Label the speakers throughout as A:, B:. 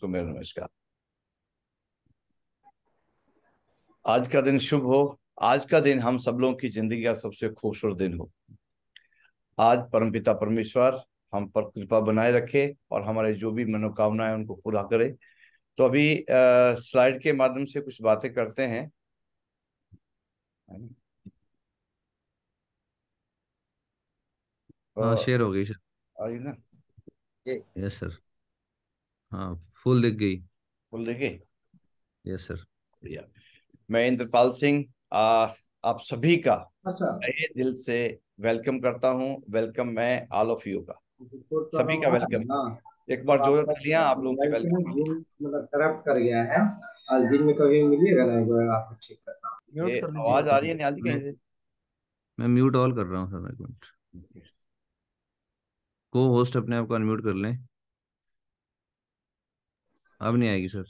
A: तो मेरा नमस्कार आज का दिन शुभ हो आज का दिन हम सब लोगों की जिंदगी का सबसे खूबसूरत दिन हो आज परमपिता परमेश्वर हम पर कृपा बनाए रखे और हमारे जो भी मनोकामना है उनको पूरा करे तो अभी आ, स्लाइड के माध्यम से कुछ बातें करते हैं शेयर हाँ, हो गई सर आई ना
B: यस सर yes, हाँ फुल दिख गई फुल दिख गई यस सर
A: बढ़िया मैं इंद्रपाल सिंह आप सभी का अच्छा नए दिल से वेलकम करता हूं वेलकम मैं ऑल ऑफ यू का
B: सभी का वेलकम हाँ।
A: एक बार जोर तालियां आप लोगों की वेलकम मतलब करप्ट कर गया है आज दिन
B: में कभी मिलिएगा ना आपको ठीक करता हूँ आवाज आ रही है निहाल जी कहीं से मैं म्यूट ऑल कर रहा हूं सर एक मिनट को होस्ट अपने आप को अनम्यूट कर लें अब नहीं आएगी सर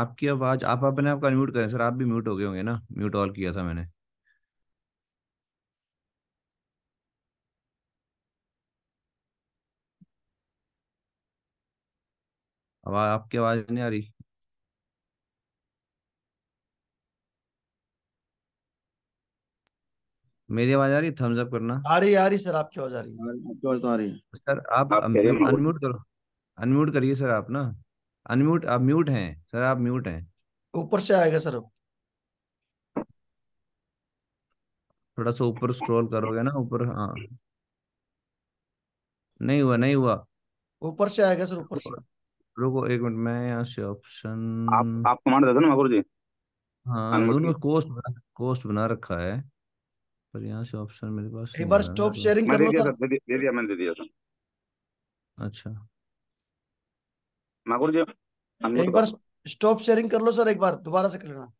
B: आपकी आवाज आप अपने आप का अनम्यूट करें सर आप भी म्यूट हो गए होंगे ना म्यूट ऑल किया था मैंने आवाज आपकी आवाज नहीं आ रही मेरी आवाज आ रही थम्स अप करना आ रही आ रही सर आपकी आवाज आ रही आपकी आवाज तो आ रही है तो सर आप अनम्यूट करो अनम्यूट करिए सर आप ना अनम्यूट आप म्यूट हैं सर आप म्यूट हैं ऊपर से आएगा सर थोड़ा सा ऊपर स्क्रॉल करोगे ना ऊपर हाँ नहीं हुआ नहीं हुआ
A: ऊपर से आएगा सर ऊपर से
B: रुको एक मिनट मैं यहाँ से ऑप्शन आप आप कमांड देते ना माकुर जी हाँ दोनों कोस्ट बना कोस्ट बना रखा है पर यहाँ से ऑप्शन मेरे पास एक बार स्टॉप शेयरिंग कर लो सर दे दिया मैंने दे दिया सर अच्छा मागुर जी एक बार
A: स्टॉप शेयरिंग कर लो सर एक बार दोबारा से कर लेना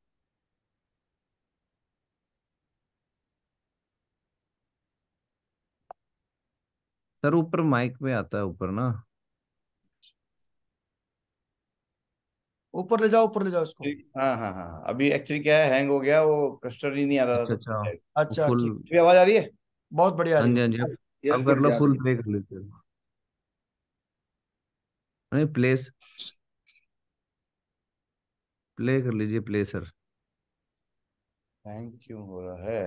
B: सर ऊपर माइक पे आता है ऊपर ना
A: ऊपर ले जाओ ऊपर ले जाओ इसको हाँ हाँ हाँ, हाँ। अभी एक्चुअली क्या है हैंग हो गया वो कस्टर्ड ही नहीं आ रहा था अच्छा अच्छा, अच्छा, अच्छा अभी आवाज आ रही है
B: बहुत बढ़िया हाँ जी हाँ जी अब कर लो फुल प्ले कर लेते हैं नहीं प्लेस प्ले कर लीजिए प्ले सर हैंग क्यों हो रहा है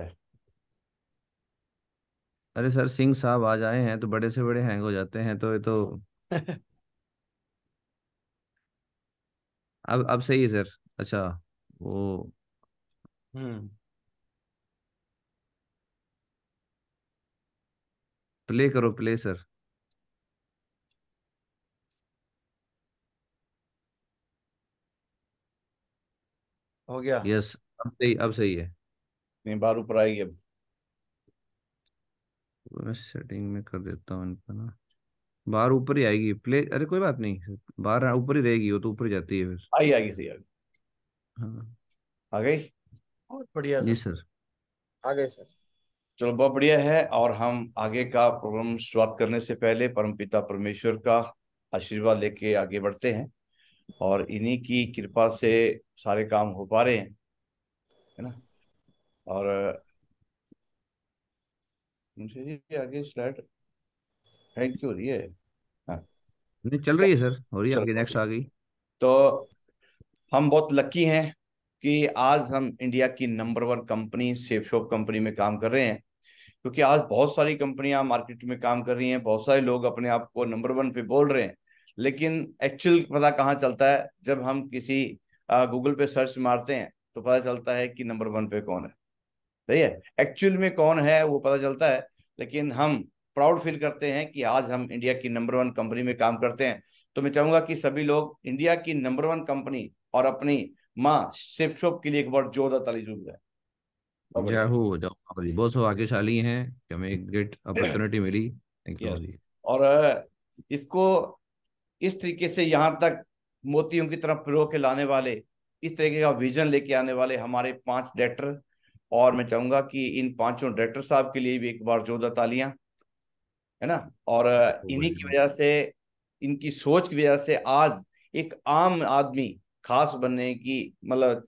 B: अरे सर सिंह साहब आ जाए हैं तो बड़े से बड़े हैंग हो जाते हैं तो ये तो अब अब सही है सर अच्छा वो हम्म प्ले करो प्ले सर हो गया यस अब सही अब सही है नहीं बार ऊपर आएगी अब मैं सेटिंग में कर देता हूँ इनका ना बार ऊपर ही आएगी प्ले अरे कोई बात नहीं बार ऊपर ही रहेगी वो तो ऊपर जाती है फिर आई आएगी सही आएगी
A: हाँ आ गई बहुत
B: बढ़िया जी सर आ गए सर
A: चलो बहुत बढ़िया है और हम आगे का प्रोग्राम शुरुआत करने से पहले परमपिता परमेश्वर का आशीर्वाद लेके आगे बढ़ते हैं और इन्हीं की कृपा से सारे काम हो पा रहे हैं है ना और जी आगे स्लाइड थैंक यू हो रही है हाँ नहीं चल रही है सर हो रही है आपकी नेक्स्ट आ गई तो हम बहुत लकी हैं कि आज हम इंडिया की number one company Safe Shop company में काम कर रहे हैं क्योंकि आज बहुत सारी कंपनियां मार्केट में काम कर रही हैं बहुत सारे लोग अपने आप को नंबर वन पे बोल रहे हैं लेकिन एक्चुअल पता कहाँ चलता है जब हम किसी गूगल पे सर्च मारते हैं तो पता चलता है कि नंबर वन पे कौन है सही है एक्चुअल में कौन है वो पता चलता है लेकिन हम प्राउड फील करते हैं कि आज हम इंडिया की नंबर वन कंपनी में काम करते हैं तो मैं चाहूंगा कि सभी लोग इंडिया की नंबर वन कंपनी और अपनी माँ शिव शोप के लिए एक बार जोरदार ताली जुड़ जाए
B: जय हो जी बहुत सौभाग्यशाली हैं कि हमें एक ग्रेट अपॉर्चुनिटी मिली
A: और इसको इस तरीके से यहाँ तक मोतियों की तरफ पिरो के लाने वाले इस तरीके का विजन लेके आने वाले हमारे पांच डायरेक्टर और मैं चाहूंगा कि इन पांचों डायरेक्टर साहब के लिए भी एक बार जोरदार तालियां है ना और हाँ, इन्हीं की वजह से इनकी सोच की वजह से आज एक आम आदमी खास बनने की मतलब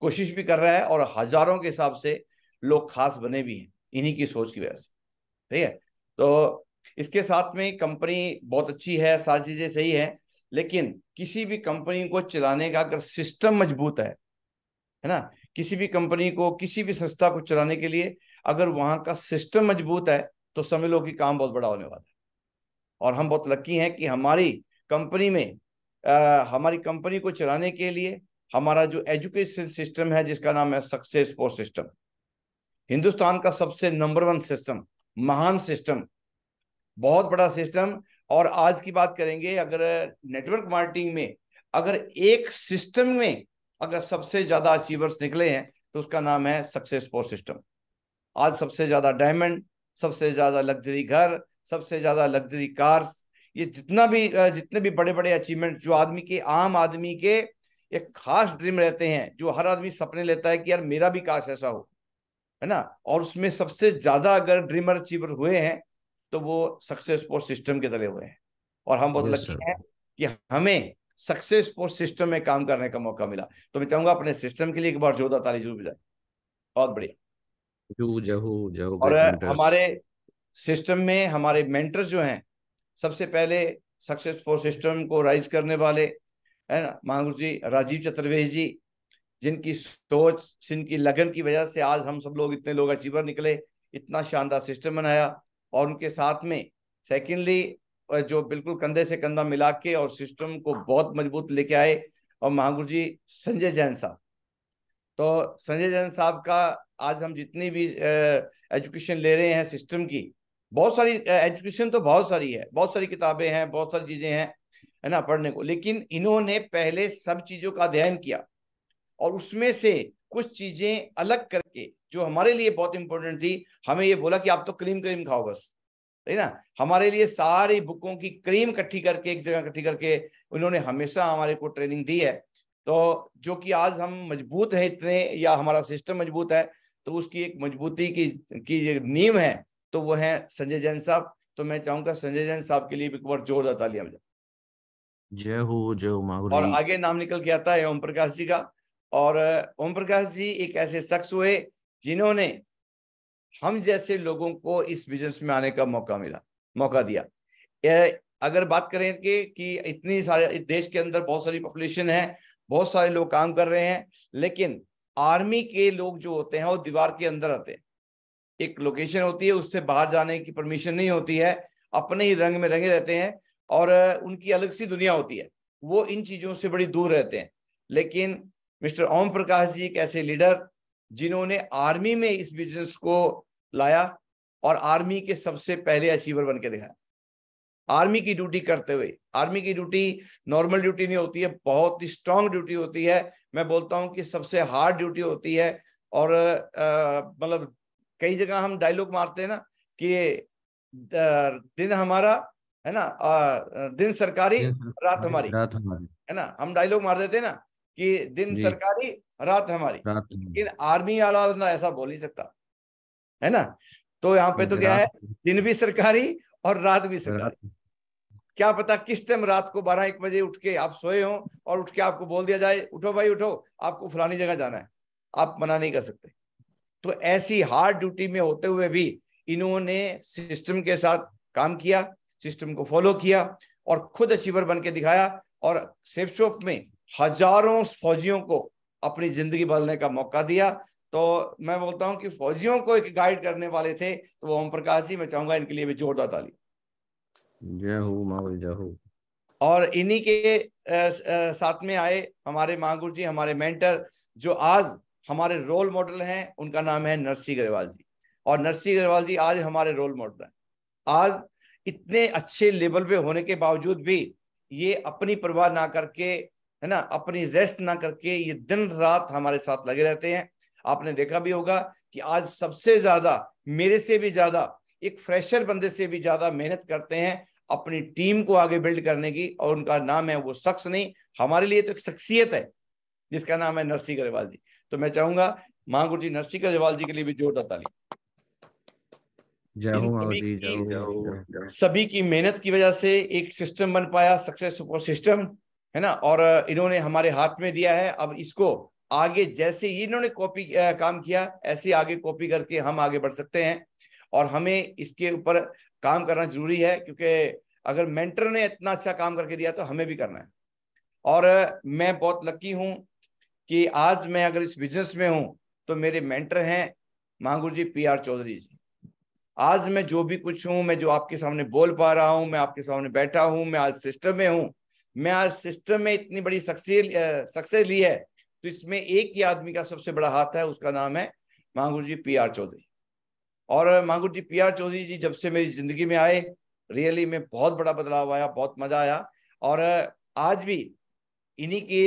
A: कोशिश भी कर रहा है और हजारों के हिसाब से लोग खास बने भी हैं इन्हीं की सोच की वजह से ठीक है तो इसके साथ में कंपनी बहुत अच्छी है सारी चीजें सही है लेकिन किसी भी कंपनी को चलाने का अगर सिस्टम मजबूत है है ना किसी भी कंपनी को किसी भी संस्था को चलाने के लिए अगर वहां का सिस्टम मजबूत है तो समझ लो कि काम बहुत बड़ा होने वाला है और हम बहुत लकी हैं कि हमारी कंपनी में आ, हमारी कंपनी को चलाने के लिए हमारा जो एजुकेशन सिस्टम है जिसका नाम है सक्सेस फोर सिस्टम हिंदुस्तान का सबसे नंबर वन सिस्टम महान सिस्टम बहुत बड़ा सिस्टम और आज की बात करेंगे अगर नेटवर्क मार्केटिंग में अगर एक सिस्टम में अगर सबसे ज्यादा अचीवर्स निकले हैं तो उसका नाम है सक्सेस फोर सिस्टम आज सबसे ज्यादा डायमंड सबसे ज़्यादा लग्जरी घर सबसे ज़्यादा लग्जरी कार्स ये जितना भी जितने भी बड़े बड़े अचीवमेंट जो आदमी के आम आदमी के एक खास ड्रीम रहते हैं जो हर आदमी सपने लेता है कि यार मेरा भी काश ऐसा हो है ना और उसमें सबसे ज़्यादा अगर ड्रीमर अचीवर हुए हैं तो वो सक्सेस स्पोर्ट सिस्टम के तले हुए हैं और हम बहुत लकी हैं कि हमें सक्सेस स्पोर्ट सिस्टम में काम करने का मौका मिला तो मैं चाहूंगा अपने सिस्टम के लिए एक बार जोरदार ताली जरूर बजाए बहुत बढ़िया जहू जहू
B: जहू और हमारे
A: सिस्टम में हमारे मेंटर्स जो हैं सबसे पहले सक्सेसफुल सिस्टम को राइज करने वाले है ना महागुरु जी राजीव चतुर्वेदी जी जिनकी सोच जिनकी लगन की वजह से आज हम सब लोग इतने लोग अचीवर निकले इतना शानदार सिस्टम बनाया और उनके साथ में सेकेंडली जो बिल्कुल कंधे से कंधा मिला के और सिस्टम को बहुत मजबूत लेके आए और महागुरु जी संजय जैन साहब तो संजय जैन साहब का आज हम जितनी भी एजुकेशन ले रहे हैं सिस्टम की बहुत सारी एजुकेशन तो बहुत सारी है बहुत सारी किताबें हैं बहुत सारी चीजें हैं है ना पढ़ने को लेकिन इन्होंने पहले सब चीजों का अध्ययन किया और उसमें से कुछ चीजें अलग करके जो हमारे लिए बहुत इंपॉर्टेंट थी हमें ये बोला कि आप तो क्रीम क्रीम खाओ बस है ना हमारे लिए सारी बुकों की क्रीम इकट्ठी करके एक जगह इकट्ठी करके उन्होंने हमेशा हमारे को ट्रेनिंग दी है तो जो कि आज हम मजबूत हैं इतने या हमारा सिस्टम मजबूत है तो उसकी एक मजबूती की की नींव है तो वो है संजय जैन साहब तो मैं चाहूंगा संजय जैन साहब के लिए एक बार जोरदार तालियां बजा
B: जय हो जय हो और आगे
A: नाम निकल के आता है ओम प्रकाश जी का और ओम प्रकाश जी एक ऐसे शख्स हुए जिन्होंने हम जैसे लोगों को इस बिजनेस में आने का मौका मिला मौका दिया अगर बात करें कि, कि इतनी सारे देश के अंदर बहुत सारी पॉपुलेशन है बहुत सारे लोग काम कर रहे हैं लेकिन आर्मी के लोग जो होते हैं वो दीवार के अंदर आते हैं एक लोकेशन होती है उससे बाहर जाने की परमिशन नहीं होती है अपने ही रंग में रंगे रहते हैं और उनकी अलग सी दुनिया होती है वो इन चीज़ों से बड़ी दूर रहते हैं लेकिन मिस्टर ओम प्रकाश जी एक ऐसे लीडर जिन्होंने आर्मी में इस बिजनेस को लाया और आर्मी के सबसे पहले अचीवर बन के दिखाया आर्मी की ड्यूटी करते हुए आर्मी की ड्यूटी नॉर्मल ड्यूटी नहीं होती है बहुत ही स्ट्रांग ड्यूटी होती है मैं बोलता हूँ कि सबसे हार्ड ड्यूटी होती है और मतलब कई जगह हम डायलॉग मारते हैं ना कि दिन हमारा है ना आ, दिन सरकारी रात हमारी रात हमारी है ना हम डायलॉग मार देते हैं ना कि दिन सरकारी रात हमारी लेकिन आर्मी वाला बंदा ऐसा बोल नहीं सकता है ना तो यहाँ पे हाँ तो क्या है दिन भी सरकारी और रात भी सरकारी क्या पता किस टाइम रात को बारह एक बजे उठ के आप सोए हो और उठ के आपको बोल दिया जाए उठो भाई उठो आपको फलानी जगह जाना है आप मना नहीं कर सकते तो ऐसी हार्ड ड्यूटी में होते हुए भी इन्होंने सिस्टम के साथ काम किया सिस्टम को फॉलो किया और खुद अचीवर बन के दिखाया और सेफ शॉप में हजारों फौजियों को अपनी जिंदगी बदलने का मौका दिया तो मैं बोलता हूं कि फौजियों को एक गाइड करने वाले थे तो वो ओम प्रकाश जी मैं चाहूंगा इनके लिए भी जोरदार ताली
B: जय जय
A: और इन्हीं के साथ में आए हमारे महागुरु जी हमारे मेंटर जो आज हमारे रोल मॉडल हैं उनका नाम है नरसी ग्रेवाल जी और नरसी ग्रेवाल जी आज हमारे रोल मॉडल हैं आज इतने अच्छे लेवल पे होने के बावजूद भी ये अपनी परवाह ना करके है ना अपनी रेस्ट ना करके ये दिन रात हमारे साथ लगे रहते हैं आपने देखा भी होगा कि आज सबसे ज्यादा मेरे से भी ज्यादा एक फ्रेशर बंदे से भी ज्यादा मेहनत करते हैं अपनी टीम को आगे बिल्ड करने की और उनका नाम है वो शख्स नहीं हमारे लिए तो एक शख्सियत है जिसका नाम है नरसी ग्रेवाल जी तो मैं चाहूंगा महागुरु जी नरसी अग्रवाल जी के लिए भी जोरदार ताली
B: सभी की,
A: सभी की मेहनत की वजह से एक सिस्टम बन पाया सक्सेस सुपर सिस्टम है ना और इन्होंने हमारे हाथ में दिया है अब इसको आगे जैसे ही इन्होंने कॉपी काम किया ऐसे आगे कॉपी करके हम आगे बढ़ सकते हैं और हमें इसके ऊपर काम करना जरूरी है क्योंकि अगर मेंटर ने इतना अच्छा काम करके दिया तो हमें भी करना है और मैं बहुत लकी हूँ कि आज मैं अगर इस बिजनेस में हूँ तो मेरे मेंटर हैं मांगुर जी पी आर चौधरी जी आज मैं जो भी कुछ हूँ मैं जो आपके सामने बोल पा रहा हूँ मैं आपके सामने बैठा हूँ मैं आज सिस्टम में हूँ मैं आज सिस्टम में इतनी बड़ी सक्सेस सक्सेस ली है तो इसमें एक ही आदमी का सबसे बड़ा हाथ है उसका नाम है मांगुर जी पी आर चौधरी और मांगू जी पी आर चौधरी जी जब से मेरी जिंदगी में आए रियली में बहुत बड़ा बदलाव आया बहुत मजा आया और आज भी इन्हीं के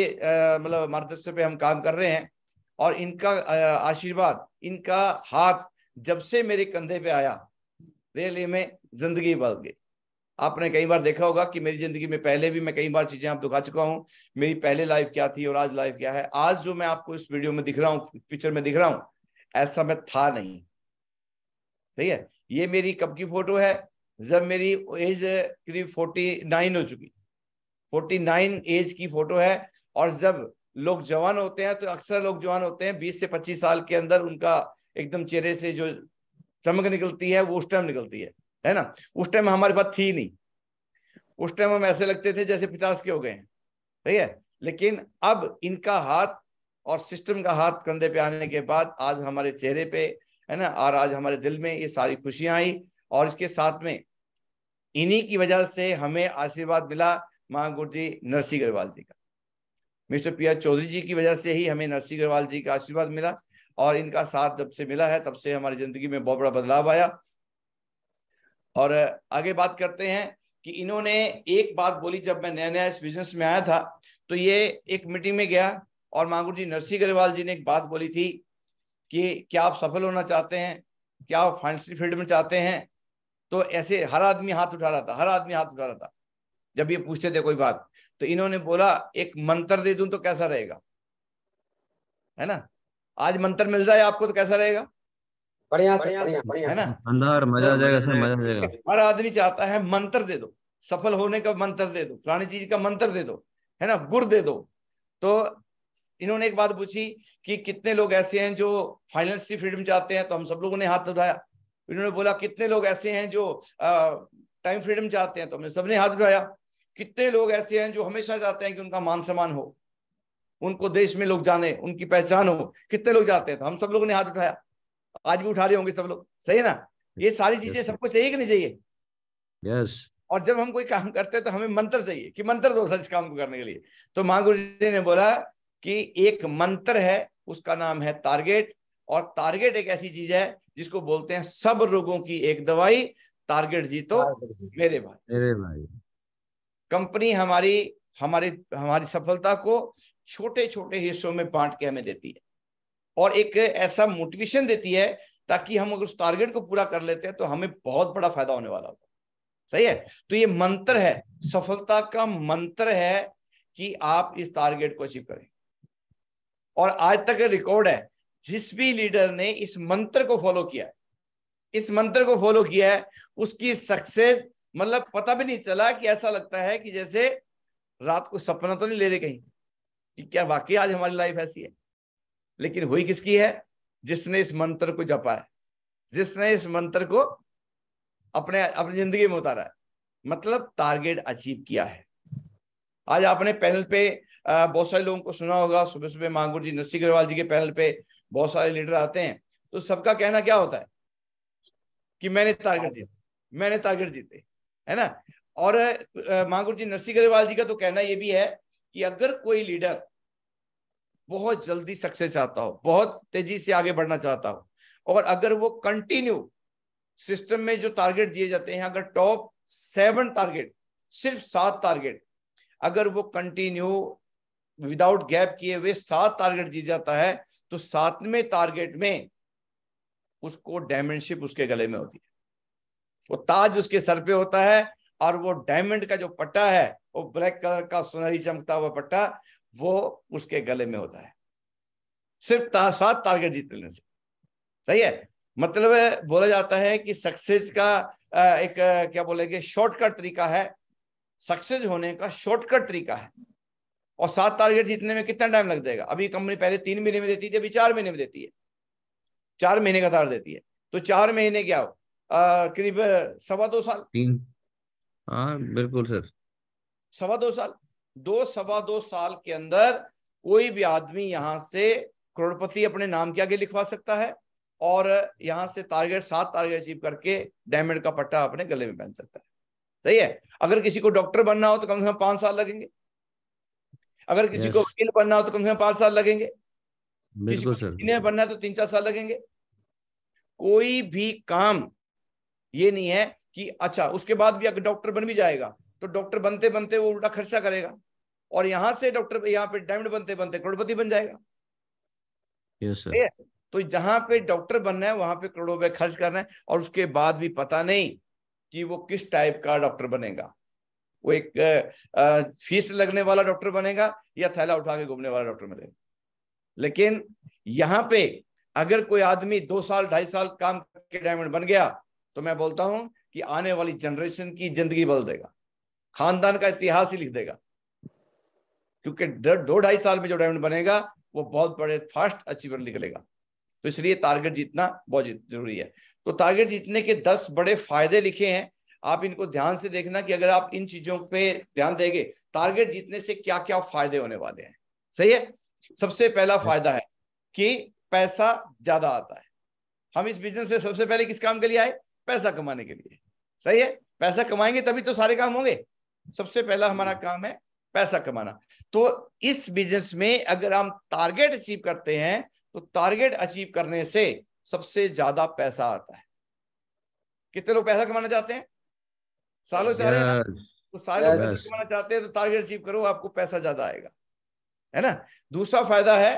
A: मतलब मार्गदर्शन पे हम काम कर रहे हैं और इनका आशीर्वाद इनका हाथ जब से मेरे कंधे पे आया रियली में जिंदगी बदल गई आपने कई बार देखा होगा कि मेरी जिंदगी में पहले भी मैं कई बार चीजें आप दुखा चुका हूँ मेरी पहले लाइफ क्या थी और आज लाइफ क्या है आज जो मैं आपको इस वीडियो में दिख रहा हूँ पिक्चर में दिख रहा हूँ ऐसा मैं था नहीं सही है ये मेरी कब की फोटो है जब मेरी एज करीब फोर्टी नाइन हो चुकी फोर्टी नाइन एज की फोटो है और जब लोग जवान होते हैं तो अक्सर लोग जवान होते हैं बीस से पच्चीस साल के अंदर उनका एकदम चेहरे से जो चमक निकलती है वो उस टाइम निकलती है है ना उस टाइम हमारे पास थी नहीं उस टाइम हम ऐसे लगते थे जैसे पचास के हो गए हैं सही है लेकिन अब इनका हाथ और सिस्टम का हाथ कंधे पे आने के बाद आज हमारे चेहरे पे है ना और आज हमारे दिल में ये सारी खुशियां आई और इसके साथ में इन्हीं की वजह से हमें आशीर्वाद मिला माँ जी नरसिंह अग्रवाल जी का मिस्टर पिया चौधरी जी की वजह से ही हमें नरसिंह अग्रवाल जी का आशीर्वाद मिला और इनका साथ जब से मिला है तब से हमारी जिंदगी में बहुत बड़ा बदलाव आया और आगे बात करते हैं कि इन्होंने एक बात बोली जब मैं नया नया इस बिजनेस में आया था तो ये एक मीटिंग में गया और मांगुर जी नरसिंह अग्रवाल जी ने एक बात बोली थी कि क्या आप सफल होना चाहते हैं क्या आप फाइनेंशियल फील्ड में चाहते हैं तो ऐसे हर आदमी हाथ उठा रहा था हर आदमी हाथ उठा रहा था जब ये पूछते थे कोई बात तो इन्होंने बोला एक मंत्र दे दूं तो कैसा रहेगा है ना आज मंत्र मिल जाए आपको तो कैसा रहेगा बढ़िया है ना
B: मजा आ जाएगा सर मजा आ जाएगा
A: हर आदमी चाहता है मंत्र दे दो सफल होने का मंत्र दे दो फलानी चीज का मंत्र दे दो है ना गुर दे दो तो इन्होंने एक बात पूछी कि कितने लोग ऐसे हैं जो फाइनेंशियल फ्रीडम चाहते हैं तो हम सब लोगों ने हाथ उठाया इन्होंने बोला कितने लोग ऐसे हैं जो टाइम फ्रीडम चाहते हैं तो हमने सबने हाथ उठाया कितने लोग ऐसे हैं जो हमेशा चाहते हैं कि उनका मान सम्मान हो उनको देश में लोग जाने उनकी पहचान हो कितने लोग जाते हैं तो हम सब लोगों ने हाथ उठाया आज भी उठा रहे होंगे सब लोग सही है ना ये सारी चीजें सबको चाहिए कि नहीं चाहिए yes. और जब हम कोई काम करते हैं तो हमें मंत्र चाहिए कि मंत्र दो सच काम को करने के लिए तो महागुरु जी ने बोला कि एक मंत्र है उसका नाम है टारगेट और टारगेट एक ऐसी चीज है जिसको बोलते हैं सब रोगों की एक दवाई टारगेट जीतो मेरे भाई मेरे भाई कंपनी हमारी हमारी हमारी सफलता को छोटे छोटे हिस्सों में बांट के हमें देती है और एक ऐसा मोटिवेशन देती है ताकि हम अगर उस टारगेट को पूरा कर लेते हैं तो हमें बहुत बड़ा फायदा होने वाला होगा सही है तो ये मंत्र है सफलता का मंत्र है कि आप इस टारगेट को अचीव करें और आज तक रिकॉर्ड है जिस भी लीडर ने इस मंत्र को फॉलो किया इस मंत्र को फॉलो किया है उसकी सक्सेस मतलब पता भी नहीं चला कि ऐसा लगता है कि जैसे रात को सपना तो नहीं ले रहे कहीं कि क्या वाकई आज हमारी लाइफ ऐसी है लेकिन हुई किसकी है जिसने इस मंत्र को जपा है जिसने इस मंत्र को अपने अपनी जिंदगी में उतारा है मतलब टारगेट अचीव किया है आज आपने पैनल पे बहुत सारे लोगों को सुना होगा सुबह सुबह मांगुर जी नरसिंह अग्रवाल जी के पैनल पे बहुत सारे लीडर आते हैं तो सबका कहना क्या होता है कि मैंने टारगेट जीते मैंने टारगेट जीते है ना और मांगुर जी नरसिंह अग्रवाल जी का तो कहना यह भी है कि अगर कोई लीडर बहुत जल्दी सक्सेस चाहता हो बहुत तेजी से आगे बढ़ना चाहता हो और अगर वो कंटिन्यू सिस्टम में जो टारगेट दिए जाते हैं अगर टॉप सेवन टारगेट सिर्फ सात टारगेट अगर वो कंटिन्यू विदाउट गैप किए हुए सात टारगेट जीत जाता है तो सातवें टारगेट में उसको डायमंडशिप उसके गले में होती है वो ताज उसके सर पे होता है और वो डायमंड का जो पट्टा है वो ब्लैक कलर का सुनहरी चमकता हुआ पट्टा वो उसके गले में होता है सिर्फ ता, सात टारगेट जीत लेने से सही है मतलब बोला जाता है कि सक्सेस का एक क्या बोलेंगे शॉर्टकट तरीका है सक्सेस होने का शॉर्टकट तरीका है और सात टारगेट जीतने में कितना टाइम लग जाएगा अभी कंपनी पहले तीन महीने में देती थी अभी चार महीने में देती है चार महीने का तार देती है तो चार महीने क्या हो करीब सवा दो साल
B: तीन हाँ बिल्कुल सर
A: सवा दो साल दो सवा दो साल के अंदर कोई भी आदमी यहाँ से करोड़पति अपने नाम के आगे लिखवा सकता है और यहाँ से टारगेट सात टारगेट अचीव करके डायमंड का पट्टा अपने गले में पहन सकता है सही है अगर किसी को डॉक्टर बनना हो तो कम से कम पांच साल लगेंगे अगर किसी yes. को वकील बनना हो तो कम से कम पांच साल लगेंगे
B: किसी को इंजीनियर
A: बनना है तो तीन चार साल लगेंगे कोई भी काम ये नहीं है कि अच्छा उसके बाद भी अगर डॉक्टर बन भी जाएगा तो डॉक्टर बनते बनते वो उल्टा खर्चा करेगा और यहां से डॉक्टर यहाँ पे डायमंड बनते बनते करोड़पति बन जाएगा yes, sir. तो जहां पे डॉक्टर बनना है वहां पे करोड़ों रुपए खर्च करना है और उसके बाद भी पता नहीं कि वो किस टाइप का डॉक्टर बनेगा वो एक फीस लगने वाला डॉक्टर बनेगा या थैला उठा के घूमने वाला डॉक्टर बनेगा लेकिन यहाँ पे अगर कोई आदमी दो साल ढाई साल काम करके डायमंड बन गया तो मैं बोलता हूं कि आने वाली जनरेशन की जिंदगी बदल देगा खानदान का इतिहास ही लिख देगा क्योंकि दो ढाई साल में जो डायमंड बनेगा वो बहुत बड़े फास्ट अचीवर निकलेगा तो इसलिए टारगेट जीतना बहुत जरूरी है तो टारगेट जीतने के दस बड़े फायदे लिखे हैं आप इनको ध्यान से देखना कि अगर आप इन चीजों पे ध्यान देंगे टारगेट जीतने से क्या क्या फायदे होने वाले हैं सही है सबसे पहला हाँ। फायदा है कि पैसा ज्यादा आता है हम इस बिजनेस में सबसे पहले किस काम के लिए आए पैसा कमाने के लिए सही है पैसा कमाएंगे तभी तो सारे काम होंगे सबसे पहला हमारा हाँ। काम है पैसा कमाना तो इस बिजनेस में अगर हम टारगेट अचीव करते हैं तो टारगेट अचीव करने से सबसे ज्यादा पैसा आता है कितने लोग पैसा कमाना चाहते हैं सालों चला तो सालों से कमाना चाहते हैं तो टारगेट अचीव करो आपको पैसा ज्यादा आएगा है ना दूसरा फायदा है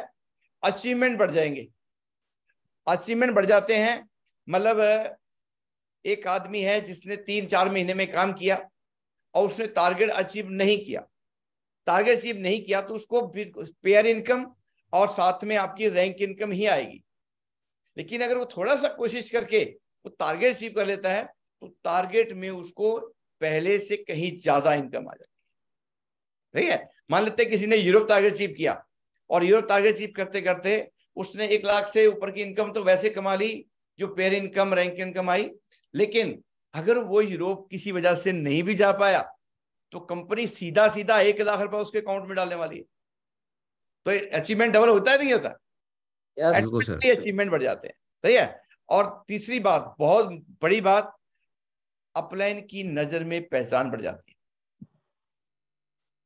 A: अचीवमेंट बढ़ जाएंगे अचीवमेंट बढ़ जाते हैं मतलब एक आदमी है जिसने तीन चार महीने में काम किया और उसने टारगेट अचीव नहीं किया टारगेट अचीव नहीं किया तो उसको पेयर इनकम और साथ में आपकी रैंक इनकम ही आएगी लेकिन अगर वो थोड़ा सा कोशिश करके वो टारगेट अचीव कर लेता है तो टारगेट में उसको पहले से कहीं ज्यादा इनकम आ जाती है ठीक है मान लेते किसी ने यूरोप टारगेट अचीव किया और यूरोप टारगेट अचीव करते करते उसने एक लाख से ऊपर की इनकम तो वैसे कमा ली जो पेयर इनकम रैंक इनकम आई लेकिन अगर वो यूरोप किसी वजह से नहीं भी जा पाया तो कंपनी सीधा सीधा एक लाख रुपए उसके अकाउंट में डालने वाली है तो अचीवमेंट डबल होता है नहीं होता अचीवमेंट बढ़ जाते हैं सही है और तीसरी बात बहुत बड़ी बात अपलाइन की नजर में पहचान बढ़ जाती है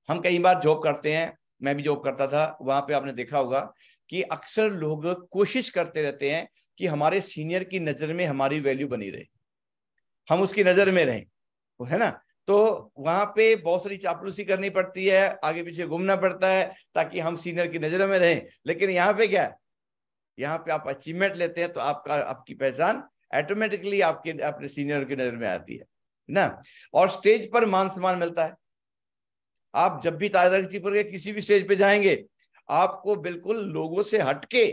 A: हम कई बार जॉब करते हैं मैं भी जॉब करता था वहां पे आपने देखा होगा कि अक्सर लोग कोशिश करते रहते हैं कि हमारे सीनियर की नजर में हमारी वैल्यू बनी रहे हम उसकी नजर में रहें है ना तो वहां पे बहुत सारी चापलूसी करनी पड़ती है आगे पीछे घूमना पड़ता है ताकि हम सीनियर की नजर में रहें लेकिन यहाँ पे क्या है यहाँ पे आप अचीवमेंट लेते हैं तो आपका आपकी पहचान ऑटोमेटिकली आपके अपने सीनियर की नजर में आती है ना और स्टेज पर मान सम्मान मिलता है आप जब भी ताजदारी पर किसी भी स्टेज पे जाएंगे आपको बिल्कुल लोगों से हटके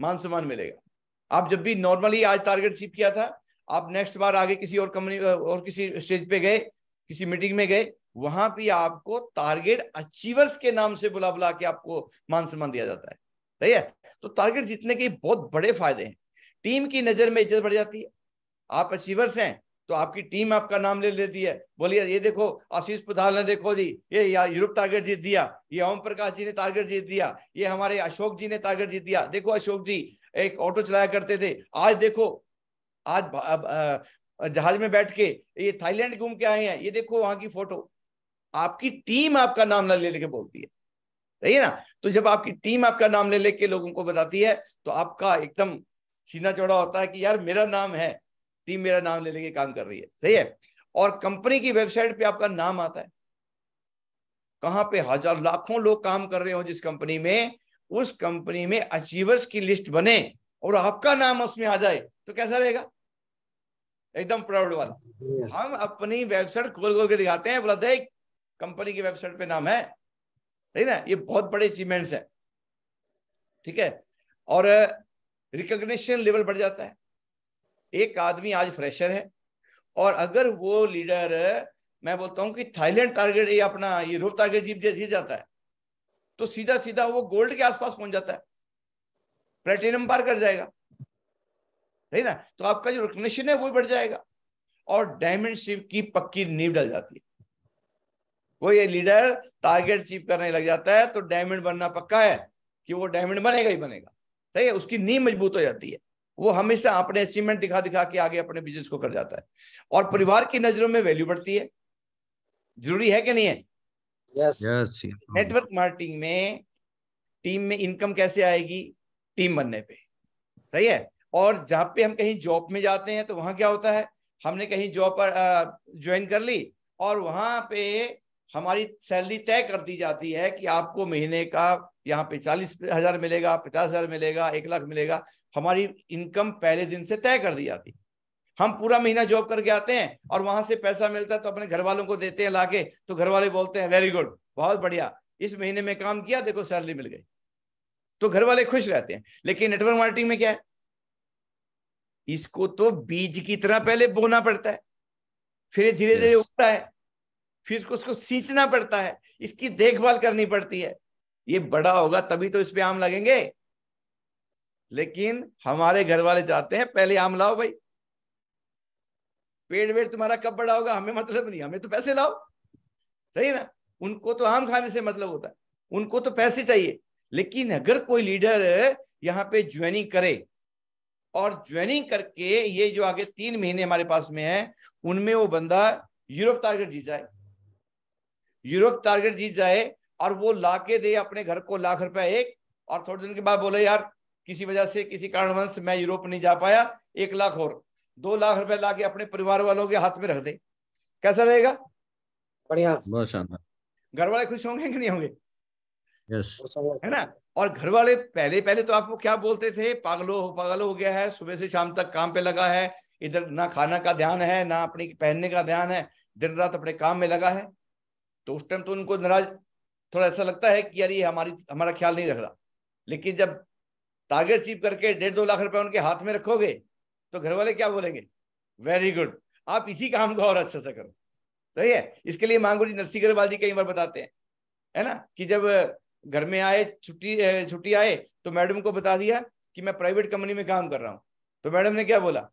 A: मान सम्मान मिलेगा आप जब भी नॉर्मली आज टारगेट अचीव किया था आप नेक्स्ट बार आगे किसी और कंपनी और किसी स्टेज पे गए किसी मीटिंग में गए वहां भी आपको टारगेट अचीवर्स के नाम से बुला बुला के आपको मान सम्मान दिया जाता है सही है तो टारगेट जीतने के बहुत बड़े फायदे हैं टीम की नजर में इज्जत बढ़ जाती है आप अचीवर्स हैं तो आपकी टीम आपका नाम ले लेती है बोलिए ये देखो आशीष पुधाल ने देखो जी ये यूरोप टारगेट जीत दिया ये ओम प्रकाश जी ने टारगेट जीत दिया ये हमारे अशोक जी ने टारगेट जीत दिया देखो अशोक जी एक ऑटो चलाया करते थे आज देखो आज जहाज में बैठ के ये थाईलैंड घूम के आए हैं ये देखो वहां की फोटो आपकी टीम आपका नाम ना ले लेके बोलती है सही है ना तो जब आपकी टीम आपका नाम ले लेके लोगों को बताती है तो आपका एकदम सीना चौड़ा होता है कि यार मेरा नाम है टीम मेरा नाम ले लेके काम कर रही है सही है और कंपनी की वेबसाइट पे आपका नाम आता है कहां पे हजार लाखों लोग काम कर रहे हो जिस कंपनी में उस कंपनी में अचीवर्स की लिस्ट बने और आपका नाम उसमें आ जाए तो कैसा रहेगा एकदम प्राउड वाला हम अपनी वेबसाइट खोल खोल के दिखाते हैं बोला देख कंपनी की वेबसाइट पे नाम है ना ये बहुत बड़े अचीवमेंट्स है ठीक है और रिकॉग्निशन लेवल बढ़ जाता है एक आदमी आज फ्रेशर है और अगर वो लीडर मैं बोलता हूं कि थाईलैंड टारगेट ये अपना यूरोप टारगेट जीत जीत जाता है तो सीधा सीधा वो गोल्ड के आसपास पहुंच जाता है प्लेटिनम पार कर जाएगा है ना तो आपका जो रिकग्निशन है वो बढ़ जाएगा और डायमंड शिप की पक्की नींव डल जाती है वो ये लीडर टारगेट अचीव करने लग जाता है तो डायमंड बनना पक्का है कि वो डायमंड बनेगा ही बनेगा सही है उसकी नींव मजबूत हो जाती है वो हमेशा अपने अचीवमेंट दिखा दिखा के आगे अपने बिजनेस को कर जाता है और हाँ। परिवार की नजरों में वैल्यू बढ़ती है जरूरी है कि नहीं है
B: यस यस
A: नेटवर्क मार्केटिंग में टीम में इनकम कैसे आएगी टीम बनने पे सही है और जहां पे हम कहीं जॉब में जाते हैं तो वहां क्या होता है हमने कहीं जॉब पर ज्वाइन कर ली और वहां पे हमारी सैलरी तय कर दी जाती है कि आपको महीने का यहाँ पे चालीस हजार मिलेगा पचास हजार मिलेगा एक लाख मिलेगा हमारी इनकम पहले दिन से तय कर दी जाती हम पूरा महीना जॉब करके आते हैं और वहां से पैसा मिलता है तो अपने घर वालों को देते हैं लाके तो घर वाले बोलते हैं वेरी गुड बहुत बढ़िया इस महीने में काम किया देखो सैलरी मिल गई तो घर वाले खुश रहते हैं लेकिन नेटवर्क मार्केटिंग में क्या है इसको तो बीज की तरह पहले बोना पड़ता है फिर धीरे धीरे उगता है फिर उसको सींचना पड़ता है इसकी देखभाल करनी पड़ती है ये बड़ा होगा तभी तो इस पे आम लगेंगे लेकिन हमारे घर वाले चाहते हैं पहले आम लाओ भाई पेड़ वेड़ तुम्हारा कब बड़ा होगा हमें मतलब नहीं हमें तो पैसे लाओ सही ना उनको तो आम खाने से मतलब होता है उनको तो पैसे चाहिए लेकिन अगर कोई लीडर यहाँ पे ज्वाइनिंग करे और ज्वाइनिंग करके ये जो आगे तीन महीने हमारे पास में है उनमें वो बंदा यूरोप टारगेट जीत जाए यूरोप टारगेट जीत जाए और वो ला के दे अपने घर को लाख रुपया एक और थोड़े दिन के बाद बोले यार किसी वजह से किसी कारणवंश मैं यूरोप नहीं जा पाया एक लाख और दो लाख रुपया ला के अपने परिवार वालों के हाथ में रख दे कैसा रहेगा बढ़िया
B: बहुत शानदार
A: घर वाले खुश होंगे कि नहीं होंगे यस है ना और घर वाले पहले पहले तो आपको क्या बोलते थे पागलो हो पागल हो गया है सुबह से शाम तक काम पे लगा है इधर ना खाना का ध्यान है ना अपने पहनने का ध्यान है दिन रात अपने काम में लगा है तो उस टाइम तो उनको नाराज थोड़ा ऐसा लगता है कि यार ये हमारी हमारा ख्याल नहीं रख रहा लेकिन जब टारगेट चीप करके डेढ़ दो लाख रुपए उनके हाथ में रखोगे तो घर वाले क्या बोलेंगे वेरी गुड आप इसी काम को और अच्छे से करो सही है इसके लिए मांगू जी नरसिंह अग्रवाल जी कई बार बताते हैं है ना कि जब घर में आए छुट्टी छुट्टी आए तो मैडम को बता दिया कि मैं प्राइवेट कंपनी में काम कर रहा हूँ तो मैडम ने क्या बोला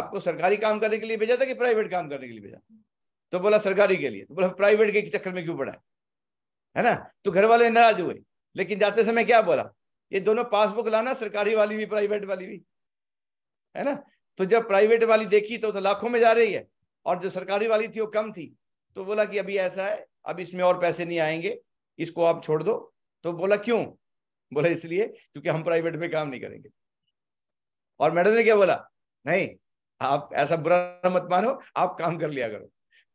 A: आपको सरकारी काम करने के लिए भेजा था कि प्राइवेट काम करने के लिए भेजा तो बोला सरकारी के लिए तो बोला प्राइवेट के चक्कर में क्यों पड़ा है है ना तो घर वाले नाराज हुए लेकिन जाते समय क्या बोला ये दोनों पासबुक लाना सरकारी वाली भी प्राइवेट वाली भी है ना तो जब प्राइवेट वाली देखी तो, तो लाखों में जा रही है और जो सरकारी वाली थी वो कम थी तो बोला कि अभी ऐसा है अब इसमें और पैसे नहीं आएंगे इसको आप छोड़ दो तो बोला क्यों बोला इसलिए क्योंकि हम प्राइवेट में काम नहीं करेंगे और मैडम ने क्या बोला नहीं आप ऐसा बुरा मत मानो आप काम कर लिया करो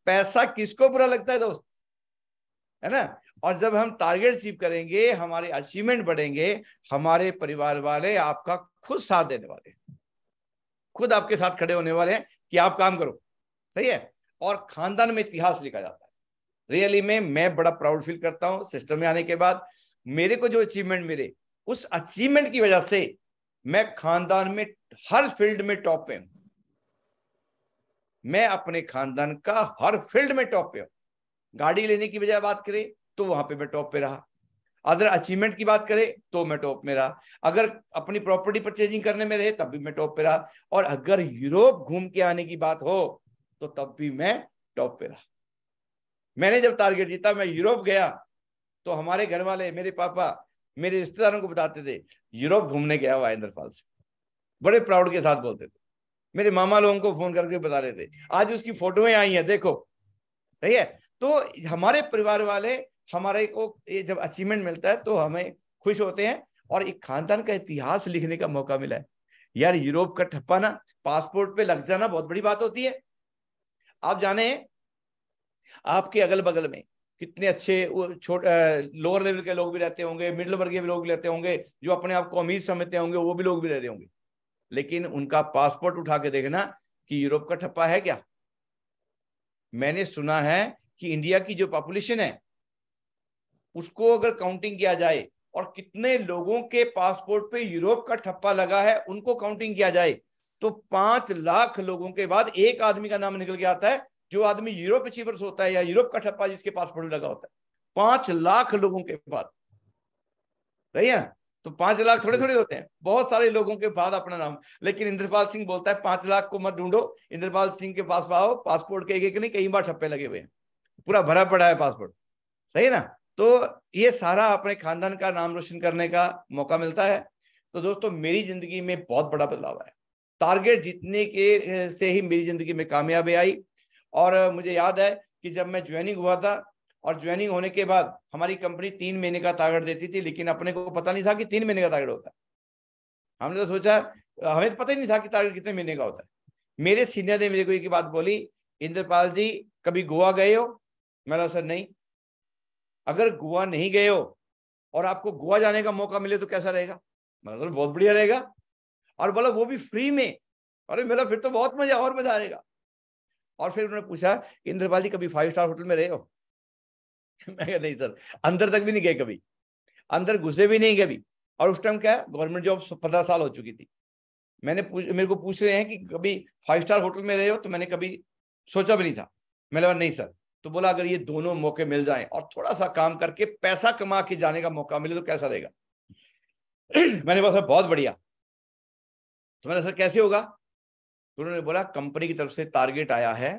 A: पैसा किसको बुरा लगता है दोस्त है ना और जब हम टारगेट अचीव करेंगे हमारे अचीवमेंट बढ़ेंगे हमारे परिवार वाले आपका खुद साथ देने वाले खुद आपके साथ खड़े होने वाले हैं कि आप काम करो सही है और खानदान में इतिहास लिखा जाता है रियली में मैं बड़ा प्राउड फील करता हूं सिस्टम में आने के बाद मेरे को जो अचीवमेंट मिले उस अचीवमेंट की वजह से मैं खानदान में हर फील्ड में टॉप पे हूं मैं अपने खानदान का हर फील्ड में टॉप पे हूं गाड़ी लेने की बजाय बात करें तो वहां पे मैं टॉप पे रहा अगर अचीवमेंट की बात करें तो मैं टॉप में रहा अगर अपनी प्रॉपर्टी परचेजिंग करने में रहे तब भी मैं टॉप पे रहा और अगर यूरोप घूम के आने की बात हो तो तब भी मैं टॉप पे रहा मैंने जब टारगेट जीता मैं यूरोप गया तो हमारे घर वाले मेरे पापा मेरे रिश्तेदारों को बताते थे यूरोप घूमने गया हुआ इंद्रपाल से बड़े प्राउड के साथ बोलते थे मेरे मामा लोगों को फोन करके बता रहे थे आज उसकी फोटोएं आई हैं देखो ठीक है तो हमारे परिवार वाले हमारे को ये जब अचीवमेंट मिलता है तो हमें खुश होते हैं और एक खानदान का इतिहास लिखने का मौका मिला है यार यूरोप का ठप्पा ना पासपोर्ट पे लग जाना बहुत बड़ी बात होती है आप जाने आपके अगल बगल में कितने अच्छे छोटे लोअर लेवल के लोग भी रहते होंगे मिडिल वर्ग के भी लोग भी रहते होंगे जो अपने आप को अमीर समझते होंगे वो भी लोग भी रह रहे होंगे लेकिन उनका पासपोर्ट उठा के देखना कि यूरोप का ठप्पा है क्या मैंने सुना है कि इंडिया की जो पॉपुलेशन है उसको अगर काउंटिंग किया जाए और कितने लोगों के पासपोर्ट पे यूरोप का ठप्पा लगा है उनको काउंटिंग किया जाए तो पांच लाख लोगों के बाद एक आदमी का नाम निकल के आता है जो आदमी यूरोप अचीवर्स होता है या यूरोप का ठप्पा जिसके पासपोर्ट लगा होता है पांच लाख लोगों के बाद भैया तो पांच लाख थोड़े थोड़े होते हैं बहुत सारे लोगों के बाद अपना नाम लेकिन इंद्रपाल सिंह बोलता है पांच लाख को मत ढूंढो इंद्रपाल सिंह के पास पाओ पासपोर्ट के एक एक नहीं कई बार ठप्पे लगे हुए हैं पूरा भरा पड़ा है पासपोर्ट सही ना तो ये सारा अपने खानदान का नाम रोशन करने का मौका मिलता है तो दोस्तों मेरी जिंदगी में बहुत बड़ा बदलाव आया टारगेट जीतने के से ही मेरी जिंदगी में कामयाबी आई और मुझे याद है कि जब मैं ज्वाइनिंग हुआ था और ज्वाइनिंग होने के बाद हमारी कंपनी तीन महीने का टारगेट देती थी लेकिन अपने को पता नहीं था कि तीन महीने का टारगेट होता है हमने तो सोचा हमें तो पता ही नहीं था कि टारगेट कितने महीने का होता है मेरे सीनियर ने मेरे को एक बात बोली इंद्रपाल जी कभी गोवा गए हो मैं सर नहीं अगर गोवा नहीं गए हो और आपको गोवा जाने का मौका मिले तो कैसा रहेगा मतलब बहुत बढ़िया रहेगा और बोला वो भी फ्री में अरे मेरा फिर तो बहुत मजा और मजा आएगा और फिर उन्होंने पूछा कि इंद्रपाल जी कभी फाइव स्टार होटल में रहे हो मैं कह नहीं सर अंदर तक भी नहीं गए कभी अंदर घुसे भी नहीं कभी और उस टाइम क्या है गवर्नमेंट जॉब पंद्रह साल हो चुकी थी मैंने पूछ मेरे को पूछ रहे हैं कि कभी फाइव स्टार होटल में रहे हो तो मैंने कभी सोचा भी नहीं था मैंने कहा नहीं सर तो बोला अगर ये दोनों मौके मिल जाएं और थोड़ा सा काम करके पैसा कमा के जाने का मौका मिले तो कैसा रहेगा मैंने बोला सर बहुत बढ़िया तो मैंने सर कैसे होगा तो उन्होंने बोला कंपनी की तरफ से टारगेट आया है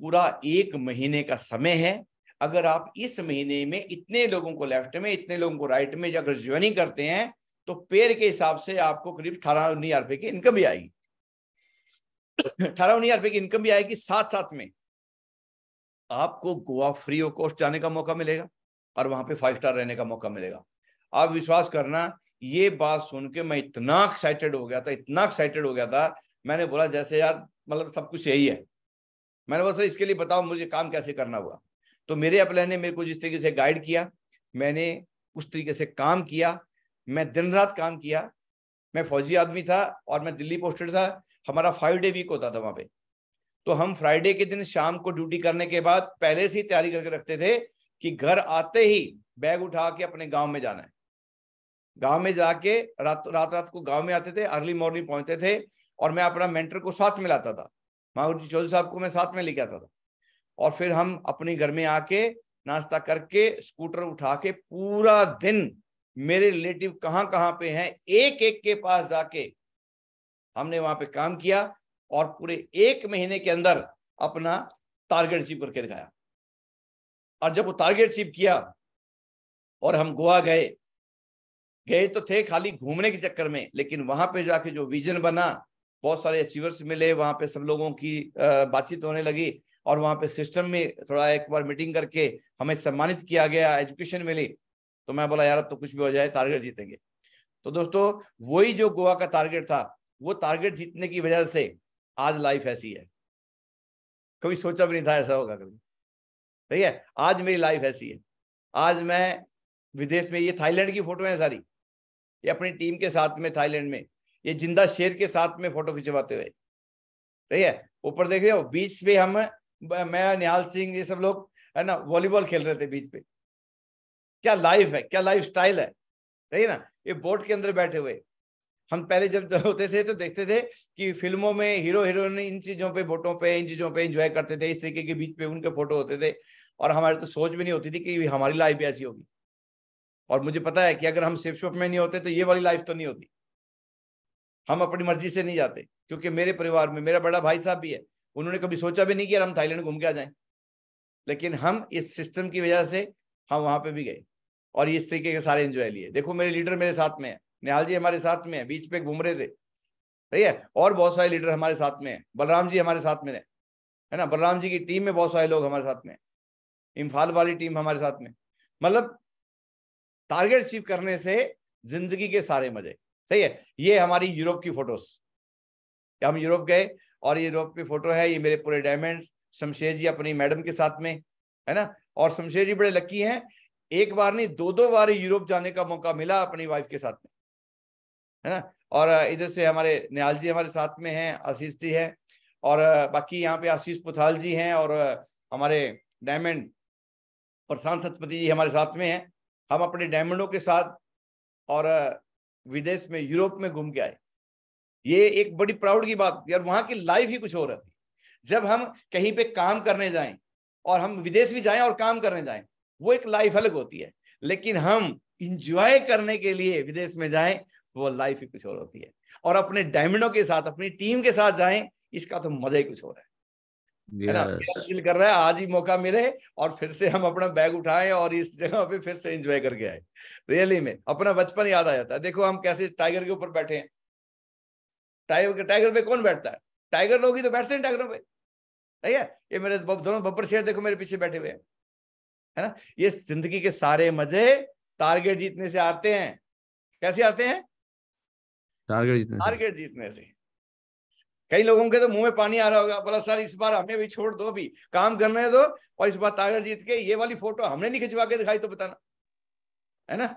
A: पूरा एक महीने का समय है अगर आप इस महीने में इतने लोगों को लेफ्ट में इतने लोगों को राइट में अगर ज्वाइनिंग करते हैं तो पेड़ के हिसाब से आपको करीब अठारह उन्नीस हजार रुपए की इनकम भी आएगी अठारह उन्नीस हजार रुपए की इनकम भी आएगी साथ साथ में आपको गोवा फ्री ऑफ कॉस्ट जाने का मौका मिलेगा और वहां पे फाइव स्टार रहने का मौका मिलेगा आप विश्वास करना ये बात सुन के मैं इतना एक्साइटेड हो गया था इतना एक्साइटेड हो गया था मैंने बोला जैसे यार मतलब सब कुछ यही है मैंने बोला सर इसके लिए बताओ मुझे काम कैसे करना हुआ तो मेरे अपलाय ने मेरे को जिस तरीके से गाइड किया मैंने उस तरीके से काम किया मैं दिन रात काम किया मैं फौजी आदमी था और मैं दिल्ली पोस्टेड था हमारा फाइव डे वीक होता था वहाँ पे तो हम फ्राइडे के दिन शाम को ड्यूटी करने के बाद पहले से ही तैयारी करके रखते थे कि घर आते ही बैग उठा के अपने गांव में जाना है गांव में जाके रात रात रात को गांव में आते थे अर्ली मॉर्निंग पहुंचते थे और मैं अपना मेंटर को साथ में लाता था महागुरु जी चौधरी साहब को मैं साथ में लेके आता था और फिर हम अपने घर में आके नाश्ता करके स्कूटर उठा के पूरा दिन मेरे रिलेटिव कहाँ कहाँ पे हैं एक एक के पास जाके हमने वहां पे काम किया और पूरे एक महीने के अंदर अपना टारगेट अचीव करके दिखाया और जब वो टारगेट अचीव किया और हम गोवा गए गए तो थे खाली घूमने के चक्कर में लेकिन वहां पे जाके जो विजन बना बहुत सारे अचीवर्स मिले वहां पे सब लोगों की बातचीत होने लगी और वहां पे सिस्टम में थोड़ा एक बार मीटिंग करके हमें सम्मानित किया गया एजुकेशन मिली तो मैं बोला यार अब तो कुछ भी हो जाए टारगेट जीतेंगे तो दोस्तों वही जो गोवा का टारगेट था वो टारगेट जीतने की वजह से आज लाइफ ऐसी है कभी सोचा भी नहीं था ऐसा होगा कभी सही है आज मेरी लाइफ ऐसी है आज मैं विदेश में ये थाईलैंड की फोटो है सारी ये अपनी टीम के साथ में थाईलैंड में ये जिंदा शेर के साथ में फोटो खिंचवाते हुए सही है ऊपर देख रहे हो बीच पे हम मैं निहाल सिंह ये सब लोग है ना वॉलीबॉल खेल रहे थे बीच पे क्या लाइफ है क्या लाइफ स्टाइल है सही ना ये बोट के अंदर बैठे हुए हम पहले जब होते थे तो देखते थे कि फिल्मों में हीरो हीरोइन इन चीजों पे फोटो पे इन चीजों पे एंजॉय करते थे इस तरीके के बीच पे उनके फोटो होते थे और हमारे तो सोच भी नहीं होती थी कि हमारी लाइफ भी ऐसी होगी और मुझे पता है कि अगर हम सेफ शॉप में नहीं होते तो ये वाली लाइफ तो नहीं होती हम अपनी मर्जी से नहीं जाते क्योंकि मेरे परिवार में मेरा बड़ा भाई साहब भी है उन्होंने कभी सोचा भी नहीं कि हम थाईलैंड घूम के आ जाए लेकिन हम इस सिस्टम की वजह से हम वहां पे भी गए और इस तरीके के सारे एंजॉय लिए देखो मेरे लीडर मेरे साथ में है निहाल जी हमारे साथ में है बीच पे घूम रहे थे सही है और बहुत सारे लीडर हमारे साथ में है बलराम जी हमारे साथ में है है ना बलराम जी की टीम में बहुत सारे लोग हमारे साथ में इम्फाल वाली टीम हमारे साथ में मतलब टारगेट अचीव करने से जिंदगी के सारे मजे सही है ये हमारी यूरोप की फोटोज हम यूरोप गए और ये यूरोप की फोटो है ये मेरे पूरे डायमंड शमशेर जी अपनी मैडम के साथ में है ना और शमशेर जी बड़े लकी हैं एक बार नहीं दो दो बार यूरोप जाने का मौका मिला अपनी वाइफ के साथ में है ना और इधर से हमारे न्याल जी हमारे साथ में हैं आशीष जी हैं और बाकी यहाँ पे आशीष पुथाल जी हैं और हमारे डायमंड प्रशांत सतपति जी हमारे साथ में हैं हम अपने डायमंडों के साथ और विदेश में यूरोप में घूम के आए ये एक बड़ी प्राउड की बात यार वहाँ की लाइफ ही कुछ और रहती जब हम कहीं पे काम करने जाएं और हम विदेश भी जाएं और काम करने जाएं वो एक लाइफ अलग होती है लेकिन हम इंजॉय करने के लिए विदेश में जाएं वो लाइफ ही कुछ और होती है और अपने डायमंडों के साथ अपनी टीम के साथ जाए इसका तो मजा ही कुछ हो रहा है फील कर रहा है आज ही मौका मिले और फिर से हम अपना बैग उठाएं और इस जगह पे फिर से एंजॉय करके आए रियली में अपना बचपन याद आ जाता है देखो हम कैसे टाइगर के ऊपर बैठे हैं टाइगर टाइगर पे कौन बैठता है टाइगर लोग ही तो बैठते हैं टाइगरों पे ठीक है ये मेरे दोनों बब्बर शेर देखो मेरे पीछे बैठे हुए हैं है ना ये जिंदगी के सारे मजे टारगेट जीतने से आते हैं कैसे आते हैं टारगेट जीतने टारगेट जीतने से कई लोगों के तो मुंह में पानी आ रहा होगा बोला सर इस बार हमें भी छोड़ दो भी काम करने दो और इस बार टारगेट जीत के ये वाली फोटो हमने नहीं खिंचवा के दिखाई तो बताना है ना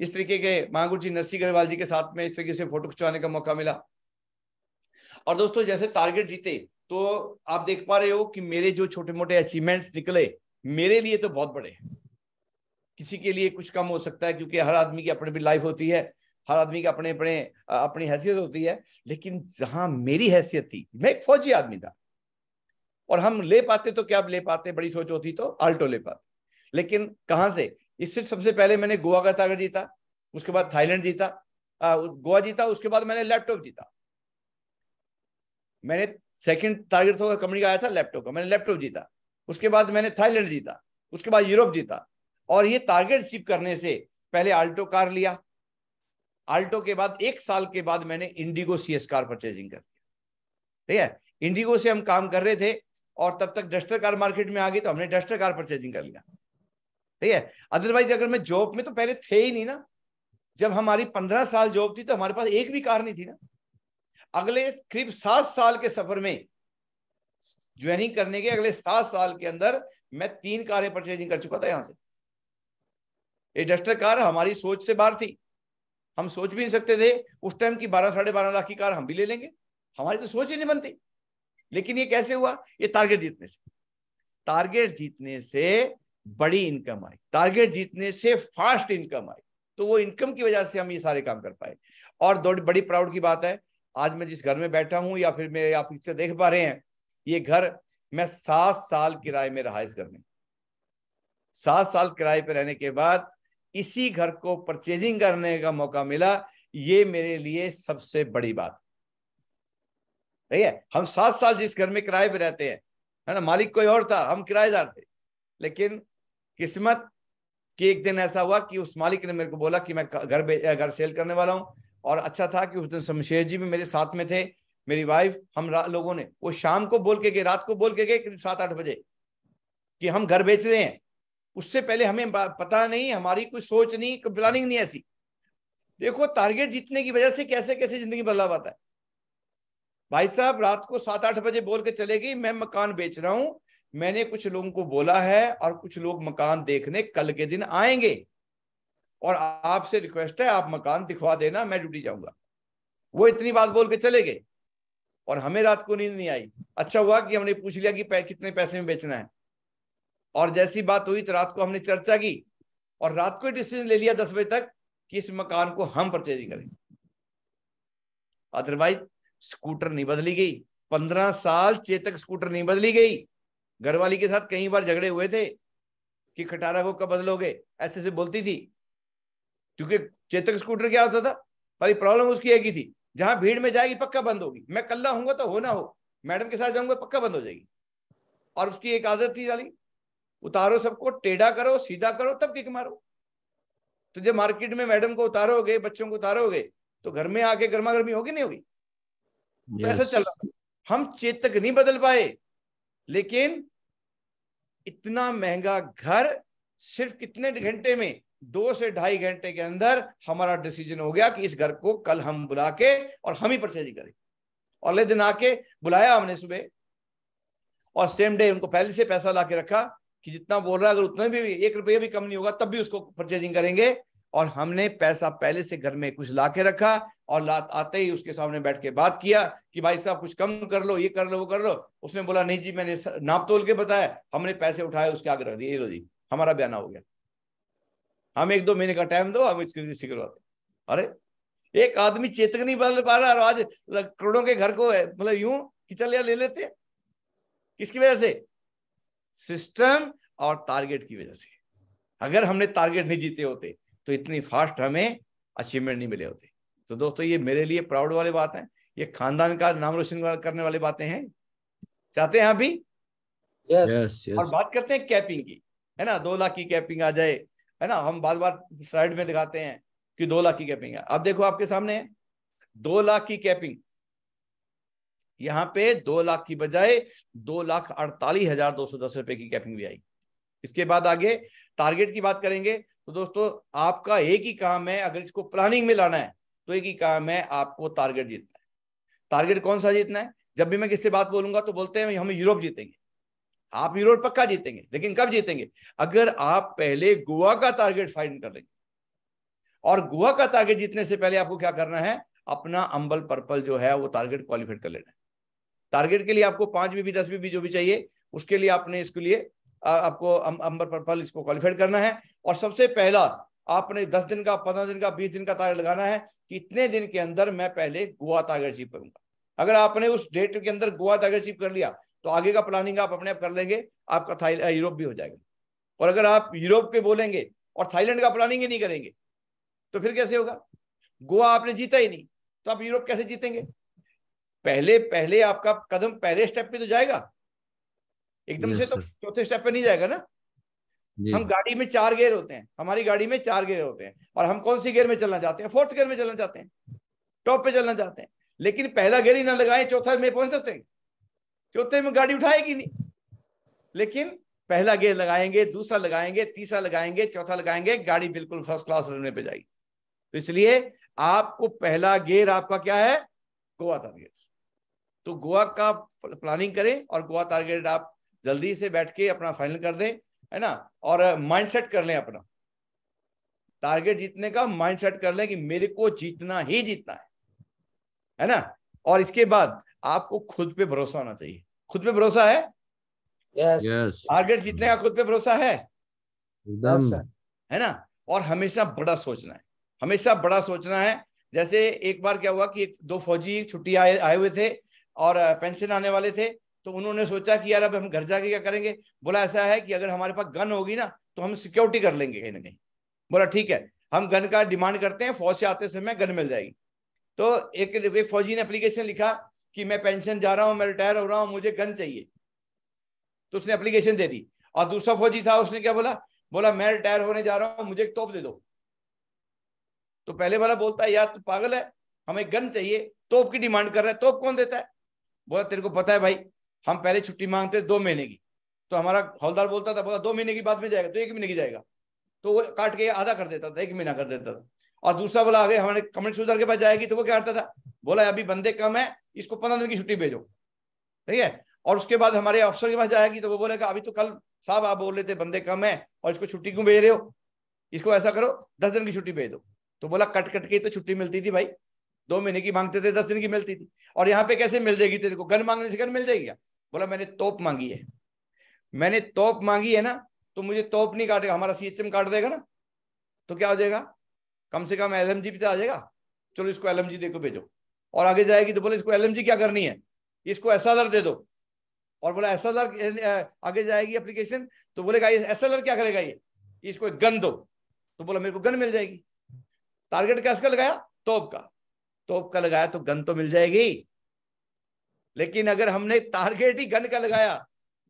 A: इस तरीके के महागुरु जी नरसिंह अग्रवाल जी के साथ में इस तरीके से फोटो खिंचवाने का मौका मिला और दोस्तों जैसे टारगेट जीते तो आप देख पा रहे हो कि मेरे जो छोटे मोटे अचीवमेंट्स निकले मेरे लिए तो बहुत बड़े किसी के लिए कुछ कम हो सकता है क्योंकि हर आदमी की अपनी भी लाइफ होती है हर आदमी का अपने अपने अपनी हैसियत होती है लेकिन जहां मेरी हैसियत थी मैं एक फौजी आदमी था और हम ले पाते तो क्या ले पाते बड़ी सोच होती तो आल्टो ले पाते लेकिन कहां से इससे सबसे पहले मैंने गोवा का तागर जीता उसके बाद थाईलैंड जीता गोवा जीता उसके बाद मैंने लैपटॉप जीता मैंने सेकंड टारगेट तो कंपनी का आया था लैपटॉप का मैंने लैपटॉप जीता उसके बाद मैंने थाईलैंड जीता उसके बाद यूरोप जीता और ये टारगेट अचीव करने से पहले आल्टो कार लिया आल्टो के बाद एक साल के बाद मैंने Indigo C S car purchasing कर लिया ठीक है इंडिगो से हम काम कर रहे थे और तब तक डस्टर कार मार्केट में आ गई तो हमने डस्टर कार परचेजिंग कर लिया ठीक है अदरवाइज अगर मैं जॉब में तो पहले थे ही नहीं ना जब हमारी पंद्रह साल जॉब थी तो हमारे पास एक भी कार नहीं थी ना अगले करीब सात साल के सफर में ज्वाइनिंग करने के अगले सात साल के अंदर मैं तीन कारें परचेजिंग कर चुका था यहां से ये डस्टर कार हमारी सोच से बाहर थी हम सोच भी नहीं सकते थे उस टाइम की बारह साढ़े बारह लाख की कार हम भी ले लेंगे हमारी तो सोच ही नहीं बनती लेकिन ये कैसे हुआ ये टारगेट जीतने से टारगेट जीतने से बड़ी इनकम आई टारगेट जीतने से फास्ट इनकम आई तो वो इनकम की वजह से हम ये सारे काम कर पाए और बड़ी प्राउड की बात है आज मैं जिस घर में बैठा हूं या फिर मेरे आप इससे देख पा रहे हैं ये घर मैं सात साल किराए में रहा इस घर में सात साल किराए पर रहने के बाद इसी घर को परचेजिंग करने का मौका मिला ये मेरे लिए सबसे बड़ी बात ठीक है हम सात साल जिस घर में किराए पर रहते हैं है ना मालिक कोई और था हम किराएदार थे लेकिन किस्मत कि एक दिन ऐसा हुआ कि उस मालिक ने मेरे को बोला कि मैं घर घर सेल करने वाला हूं और अच्छा था कि उस दिन शमशेर जी भी मेरे साथ में थे मेरी वाइफ हम लोगों ने वो शाम को बोल के गए रात को बोल के गए करीब सात आठ बजे कि हम घर बेच रहे हैं उससे पहले हमें पता नहीं हमारी कोई सोच नहीं कोई प्लानिंग नहीं ऐसी देखो टारगेट जीतने की वजह से कैसे कैसे जिंदगी बदलाव आता है भाई साहब रात को सात आठ बजे बोल के चले गई मैं मकान बेच रहा हूं मैंने कुछ लोगों को बोला है और कुछ लोग मकान देखने कल के दिन आएंगे और आपसे रिक्वेस्ट है आप मकान दिखवा देना मैं ड्यूटी जाऊंगा वो इतनी बात बोल के चले गए और हमें रात को नींद नहीं आई अच्छा हुआ कि हमने पूछ लिया कि पै, कितने पैसे में बेचना है और जैसी बात हुई तो रात को हमने चर्चा की और रात को डिसीजन ले लिया दस बजे तक कि इस मकान को हम परचेजिंग करेंगे अदरवाइज स्कूटर नहीं बदली गई पंद्रह साल चेतक स्कूटर नहीं बदली गई घरवाली के साथ कई बार झगड़े हुए थे कि खटारा को कब बदलोगे ऐसे से बोलती थी क्योंकि चेतक स्कूटर क्या होता था सारी प्रॉब्लम उसकी एक ही थी जहां भीड़ में जाएगी पक्का बंद होगी मैं कल्ला हूंगा तो हो ना हो मैडम के साथ जाऊंगा पक्का बंद हो जाएगी और उसकी एक आदत थी साली उतारो सबको टेढ़ा करो सीधा करो तब किक मारो तो जब मार्केट में मैडम को उतारोगे बच्चों को उतारोगे तो घर में आके गर्मा गर्मी होगी नहीं होगी
B: yes. तो ऐसा चल
A: रहा हम चेतक नहीं बदल पाए लेकिन इतना महंगा घर सिर्फ कितने घंटे में दो से ढाई घंटे के अंदर हमारा डिसीजन हो गया कि इस घर को कल हम बुला के और हम ही परचेजिंग करें अगले दिन आके बुलाया हमने सुबह और सेम डे उनको पहले से पैसा ला के रखा कि जितना बोल रहा है अगर उतने भी एक रुपया भी कम नहीं होगा तब भी उसको परचेजिंग करेंगे और हमने पैसा पहले से घर में कुछ ला रखा और ला आते ही उसके सामने बैठ के बात किया कि भाई साहब कुछ कम कर लो ये कर लो वो कर लो उसने बोला नहीं जी मैंने नाप तोल के बताया हमने पैसे उठाए उसके आगे रख दिए लो जी हमारा बयाना हो गया हम एक दो महीने का टाइम दो हम इसके सिखलवाते अरे एक आदमी चेतक नहीं बदल पा रहा और आज करोड़ों के घर को मतलब यूं कि चल यार ले लेते किसकी वजह से सिस्टम और टारगेट की वजह से अगर हमने टारगेट नहीं जीते होते तो इतनी फास्ट हमें अचीवमेंट नहीं मिले होते तो दोस्तों ये मेरे लिए प्राउड वाली बात है ये खानदान का नाम रोशन करने वाली बातें हैं चाहते हैं आप भी
B: yes. Yes, yes. और
A: बात करते हैं कैपिंग की है ना दो लाख की कैपिंग आ जाए है ना हम बार बार साइड में दिखाते हैं कि दो लाख की कैपिंग है अब देखो आपके सामने दो लाख की कैपिंग यहां पे दो लाख की बजाय दो लाख अड़तालीस हजार दो सौ दस रुपए की कैपिंग भी आई इसके बाद आगे टारगेट की बात करेंगे तो दोस्तों आपका एक ही काम है अगर इसको प्लानिंग में लाना है तो एक ही काम है आपको टारगेट जीतना है टारगेट कौन सा जीतना है जब भी मैं किससे बात बोलूंगा तो बोलते हैं हम यूरोप जीतेंगे आप यूरोप पक्का जीतेंगे लेकिन कब जीतेंगे अगर आप पहले गोवा का टारगेट फाइंड कर लेंगे और गोवा का टारगेट जीतने से पहले आपको क्या करना है अपना अंबल पर्पल जो है वो टारगेट क्वालिफाइड कर लेना है टारगेट के लिए आपको पांच बीबी दस बीबी जो भी चाहिए उसके लिए आपने इसके लिए आपको अंबर पर्पल इसको क्वालिफाइड करना है और सबसे पहला आपने दस दिन का पंद्रह दिन का बीस दिन का टारगेट लगाना है कि इतने दिन के अंदर मैं पहले गोवा टारगेट अचीव करूंगा अगर आपने उस डेट के अंदर गोवा टारगेट अचीव कर लिया तो आगे का प्लानिंग आप अपने आप कर लेंगे आपका यूरोप भी हो जाएगा और अगर आप यूरोप के बोलेंगे और थाईलैंड का प्लानिंग ही नहीं करेंगे तो फिर कैसे होगा गोवा आपने जीता ही नहीं तो आप यूरोप कैसे जीतेंगे पहले पहले आपका कदम पहले स्टेप पे तो जाएगा एकदम से तो चौथे स्टेप पे नहीं जाएगा ना हम गाड़ी में चार गेयर होते हैं हमारी गाड़ी में चार गेयर होते हैं और हम कौन सी गेयर में चलना चाहते हैं फोर्थ गेयर में चलना चाहते हैं टॉप पे चलना चाहते हैं लेकिन पहला गेयर ही ना लगाए चौथा में पहुंच सकते हैं चौथे में गाड़ी उठाएगी नहीं लेकिन पहला गेयर लगाएंगे दूसरा लगाएंगे तीसरा लगाएंगे चौथा लगाएंगे गाड़ी बिल्कुल फर्स्ट क्लास रनवे पे जाएगी तो इसलिए आपको पहला गेयर आपका क्या है गोवा था गेयर तो गोवा का प्लानिंग करें और गोवा टारगेट आप जल्दी से बैठ के अपना फाइनल कर दें है ना और माइंडसेट कर लें अपना टारगेट जीतने का माइंडसेट कर लें कि मेरे को जीतना ही जीतना है है ना और इसके बाद आपको खुद पे भरोसा होना चाहिए खुद पे भरोसा है yes. yes. टारगेट जीतने का खुद पे भरोसा है yes, है ना और हमेशा बड़ा सोचना है हमेशा बड़ा सोचना है जैसे एक बार क्या हुआ कि दो फौजी छुट्टी आए आए हुए थे और पेंशन आने वाले थे तो उन्होंने सोचा कि यार अब हम घर जाके क्या करेंगे बोला ऐसा है कि अगर हमारे पास गन होगी ना तो हम सिक्योरिटी कर लेंगे कहीं ना कहीं बोला ठीक है हम गन का डिमांड करते हैं फौज से आते समय गन मिल जाएगी तो एक, एक फौजी ने एप्लीकेशन लिखा कि मैं पेंशन जा रहा हूँ मैं रिटायर हो रहा हूँ मुझे गन चाहिए तो उसने एप्लीकेशन दे दी और दूसरा फौजी था उसने क्या बोला बोला मैं रिटायर होने जा रहा हूँ मुझे एक तोप दे दो तो पहले वाला बोलता है यार तू पागल है हमें गन चाहिए तोप की डिमांड कर रहा है तोप कौन देता है बोला तेरे को पता है भाई हम पहले छुट्टी मांगते दो महीने की तो हमारा हौलदार बोलता था बोला दो महीने की बाद में जाएगा तो एक महीने की जाएगा तो वो काट के आधा कर देता था एक महीना कर देता था और दूसरा बोला आगे हमारे कमेंट सुधर के पास जाएगी तो वो क्या करता था बोला अभी बंदे कम है इसको पंद्रह दिन की छुट्टी भेजो ठीक है और उसके बाद हमारे अफसर के पास जाएगी तो वो बोलेगा अभी तो कल साहब आप बोल रहे थे बंदे कम है और इसको छुट्टी क्यों भेज रहे हो इसको ऐसा करो दस दिन की छुट्टी भेज दो तो बोला कट कट के तो छुट्टी मिलती थी भाई दो महीने की मांगते थे दस दिन की मिलती थी और यहाँ पे कैसे मिल जाएगी तेरे को गन मांगने से गन मिल जाएगी क्या बोला मैंने तोप मांगी है मैंने तोप मांगी है ना तो मुझे तोप नहीं काटेगा हमारा सीएचएम काट देगा ना तो क्या हो जाएगा कम से कम एल एम जी पे तो आ जाएगा चलो इसको एल एम जी देखो भेजो और आगे जाएगी तो बोले इसको एल एम जी क्या करनी है इसको एस एल आर दे दो और बोला एस एल आर आगे जाएगी एप्लीकेशन तो बोलेगा एस एल आर क्या करेगा ये इसको एक गन दो तो बोला मेरे को गन मिल जाएगी टारगेट कैसे लगाया तोप का तोप का लगाया तो गन तो मिल जाएगी लेकिन अगर हमने टारगेट ही गन का लगाया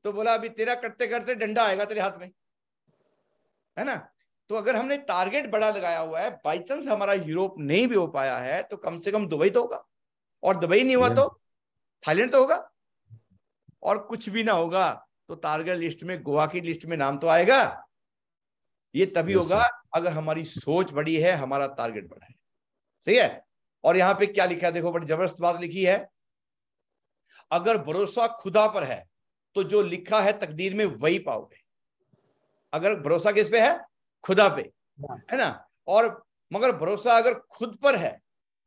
A: तो बोला अभी तेरा करते करते डंडा आएगा तेरे हाथ में है ना तो अगर हमने टारगेट बड़ा लगाया हुआ है बाई चांस हमारा यूरोप नहीं भी हो पाया है तो कम से कम दुबई तो होगा और दुबई नहीं हुआ तो थाईलैंड तो होगा और कुछ भी ना होगा तो टारगेट लिस्ट में गोवा की लिस्ट में नाम तो आएगा ये तभी होगा अगर हमारी सोच बड़ी है हमारा टारगेट बड़ा है सही है और यहां पे क्या लिखा है देखो बड़ी जबरदस्त बात लिखी है अगर भरोसा खुदा पर है तो जो लिखा है तकदीर में वही पाओगे अगर भरोसा किस पे है खुदा पे हाँ। है ना और मगर भरोसा अगर खुद पर है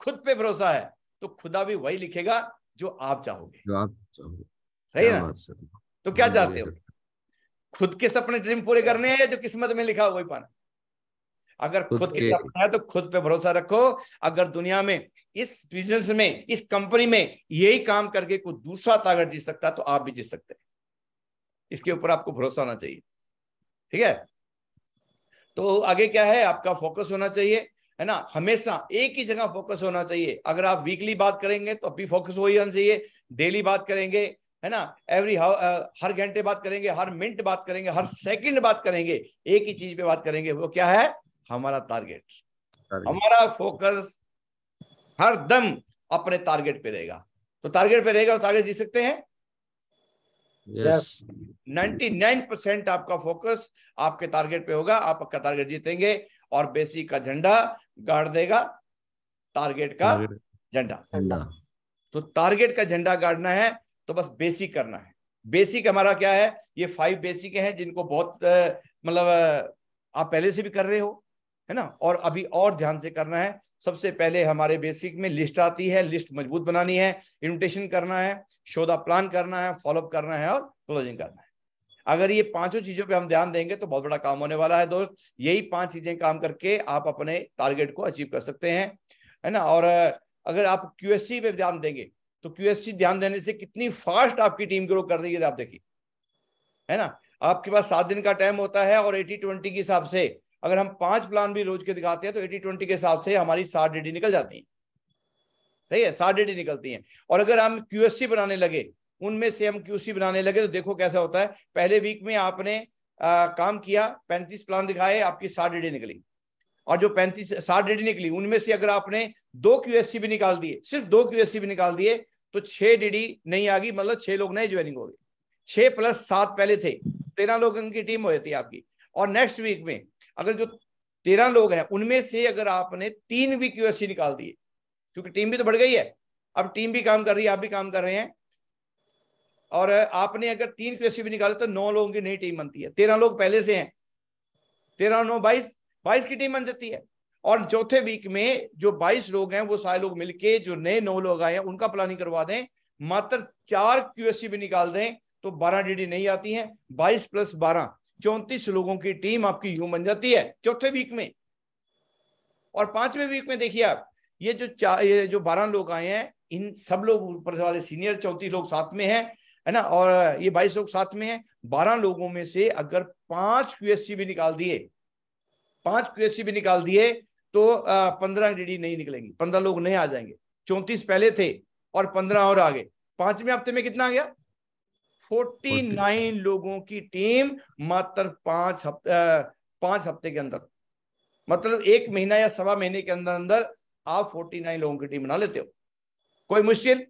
A: खुद पे भरोसा है तो खुदा भी वही लिखेगा जो आप चाहोगे
B: जो आप चाहोगे
A: सही ना तो क्या हाँ, चाहते हो खुद के सपने ड्रीम पूरे हाँ। करने हैं या जो किस्मत में लिखा वही पाना अगर खुद की सफलता है तो खुद पे भरोसा रखो अगर दुनिया में इस बिजनेस में इस कंपनी में यही काम करके कोई दूसरा ताकत जीत सकता है तो आप भी जीत सकते हैं इसके ऊपर आपको भरोसा होना चाहिए ठीक है तो आगे क्या है आपका फोकस होना चाहिए है ना हमेशा एक ही जगह फोकस होना चाहिए अगर आप वीकली बात करेंगे तो अभी फोकस हो ही होना चाहिए डेली बात करेंगे है ना एवरी uh, हर घंटे बात करेंगे हर मिनट बात करेंगे हर सेकंड बात करेंगे एक ही चीज पे बात करेंगे वो क्या है हमारा टारगेट हमारा फोकस हर दम अपने टारगेट पे रहेगा तो टारगेट पे रहेगा तो टारगेट जीत सकते हैं
B: नाइनटी
A: नाइन परसेंट आपका फोकस आपके टारगेट पे होगा आप आपका टारगेट जीतेंगे और बेसिक का झंडा गाड़ देगा टारगेट का झंडा झंडा तो टारगेट का झंडा गाड़ना है तो बस बेसिक करना है बेसिक हमारा क्या है ये फाइव बेसिक हैं जिनको बहुत मतलब आप पहले से भी कर रहे हो है ना और अभी और ध्यान से करना है सबसे पहले हमारे बेसिक में लिस्ट आती है लिस्ट मजबूत बनानी है इन्विटेशन करना है शोधा प्लान करना है फॉलोअप करना है और क्लोजिंग करना है अगर ये पांचों चीजों पे हम ध्यान देंगे तो बहुत बड़ा काम होने वाला है दोस्त यही पांच चीजें काम करके आप अपने टारगेट को अचीव कर सकते हैं है ना और अगर आप क्यूएससी पे ध्यान देंगे तो क्यूएससी ध्यान देने से कितनी फास्ट आपकी टीम ग्रो कर देगी आप देखिए है ना आपके पास सात दिन का टाइम होता है और एटी ट्वेंटी के हिसाब से अगर हम पांच प्लान भी रोज के दिखाते हैं तो एटी ट्वेंटी के हिसाब से हमारी सात डेडी निकल जाती है सही है सात डी निकलती है और अगर हम क्यूएससी बनाने लगे उनमें से हम क्यूसी बनाने लगे तो देखो कैसा होता है पहले वीक में आपने आ, काम किया पैंतीस प्लान दिखाए आपकी सात डेडी निकली और जो पैंतीस साठ डेडी निकली उनमें से अगर आपने दो क्यूएससी भी निकाल दिए सिर्फ दो क्यूएससी भी निकाल दिए तो छह डी नहीं आ गई मतलब छह लोग नए ज्वाइनिंग हो गए छह प्लस सात पहले थे तेरह लोग की टीम हो जाती है आपकी और नेक्स्ट वीक में अगर जो तेरह लोग हैं उनमें से अगर आपने तीन भी क्यू निकाल दिए क्योंकि टीम भी तो बढ़ गई है अब टीम भी काम कर रही है आप भी काम कर रहे हैं और आपने अगर तीन क्यूएससी भी निकाले तो नौ लोगों की नई टीम बनती है तेरह लोग पहले से हैं तेरह नौ बाईस बाईस की टीम बन जाती है और चौथे वीक में जो बाईस लोग हैं वो सारे लोग मिलके जो नए नौ लोग आए हैं उनका प्लानिंग करवा दें मात्र चार क्यूएससी भी निकाल दें तो बारह डीडी नहीं आती हैं बाईस प्लस बारह चौंतीस लोगों की टीम आपकी यूं बन जाती है चौथे वीक में और पांचवें वीक में देखिए आप ये जो ये जो बारह लोग आए हैं इन सब लोग ऊपर वाले सीनियर चौंतीस लोग साथ में हैं है ना और ये बाईस लोग साथ में हैं बारह लोगों में से अगर पांच क्यूएससी भी निकाल दिए पांच क्यूएससी भी निकाल दिए तो पंद्रह डीडी नहीं निकलेंगी पंद्रह लोग नहीं आ जाएंगे चौंतीस पहले थे और पंद्रह और आगे पांचवें हफ्ते में कितना आ गया फोर्टी नाइन लोगों की टीम मात्र पांच हफ्ते पांच हफ्ते के अंदर मतलब एक महीना या सवा महीने के अंदर अंदर आप फोर्टी नाइन लोगों की टीम बना लेते हो कोई मुश्किल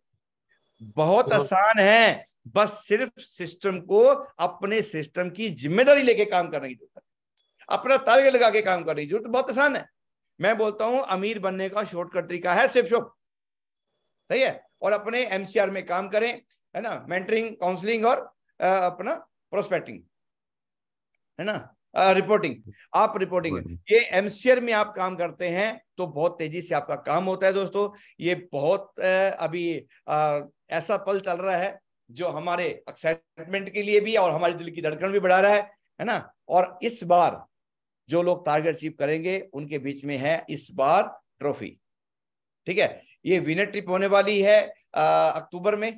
A: बहुत आसान है बस सिर्फ सिस्टम को अपने सिस्टम की जिम्मेदारी लेके काम करने की जरूरत है अपना तालगे लगा के काम करने की जरूरत बहुत आसान है मैं बोलता हूं अमीर बनने का शॉर्टकट तरीका है सिर्फ शॉप सही है और अपने एमसीआर में काम करें है ना मेंटरिंग काउंसलिंग और आ, अपना प्रोस्पेक्टिंग है ना रिपोर्टिंग आप रिपोर्टिंग ये एमसीयर में आप काम करते हैं तो बहुत तेजी से आपका काम होता है दोस्तों ये बहुत अभी आ, ऐसा पल चल रहा है जो हमारे एक्साइटमेंट के लिए भी और हमारे दिल की धड़कन भी बढ़ा रहा है है ना और इस बार जो लोग टारगेट अचीव करेंगे उनके बीच में है इस बार ट्रॉफी ठीक है ये विनर ट्रिप होने वाली है अक्टूबर में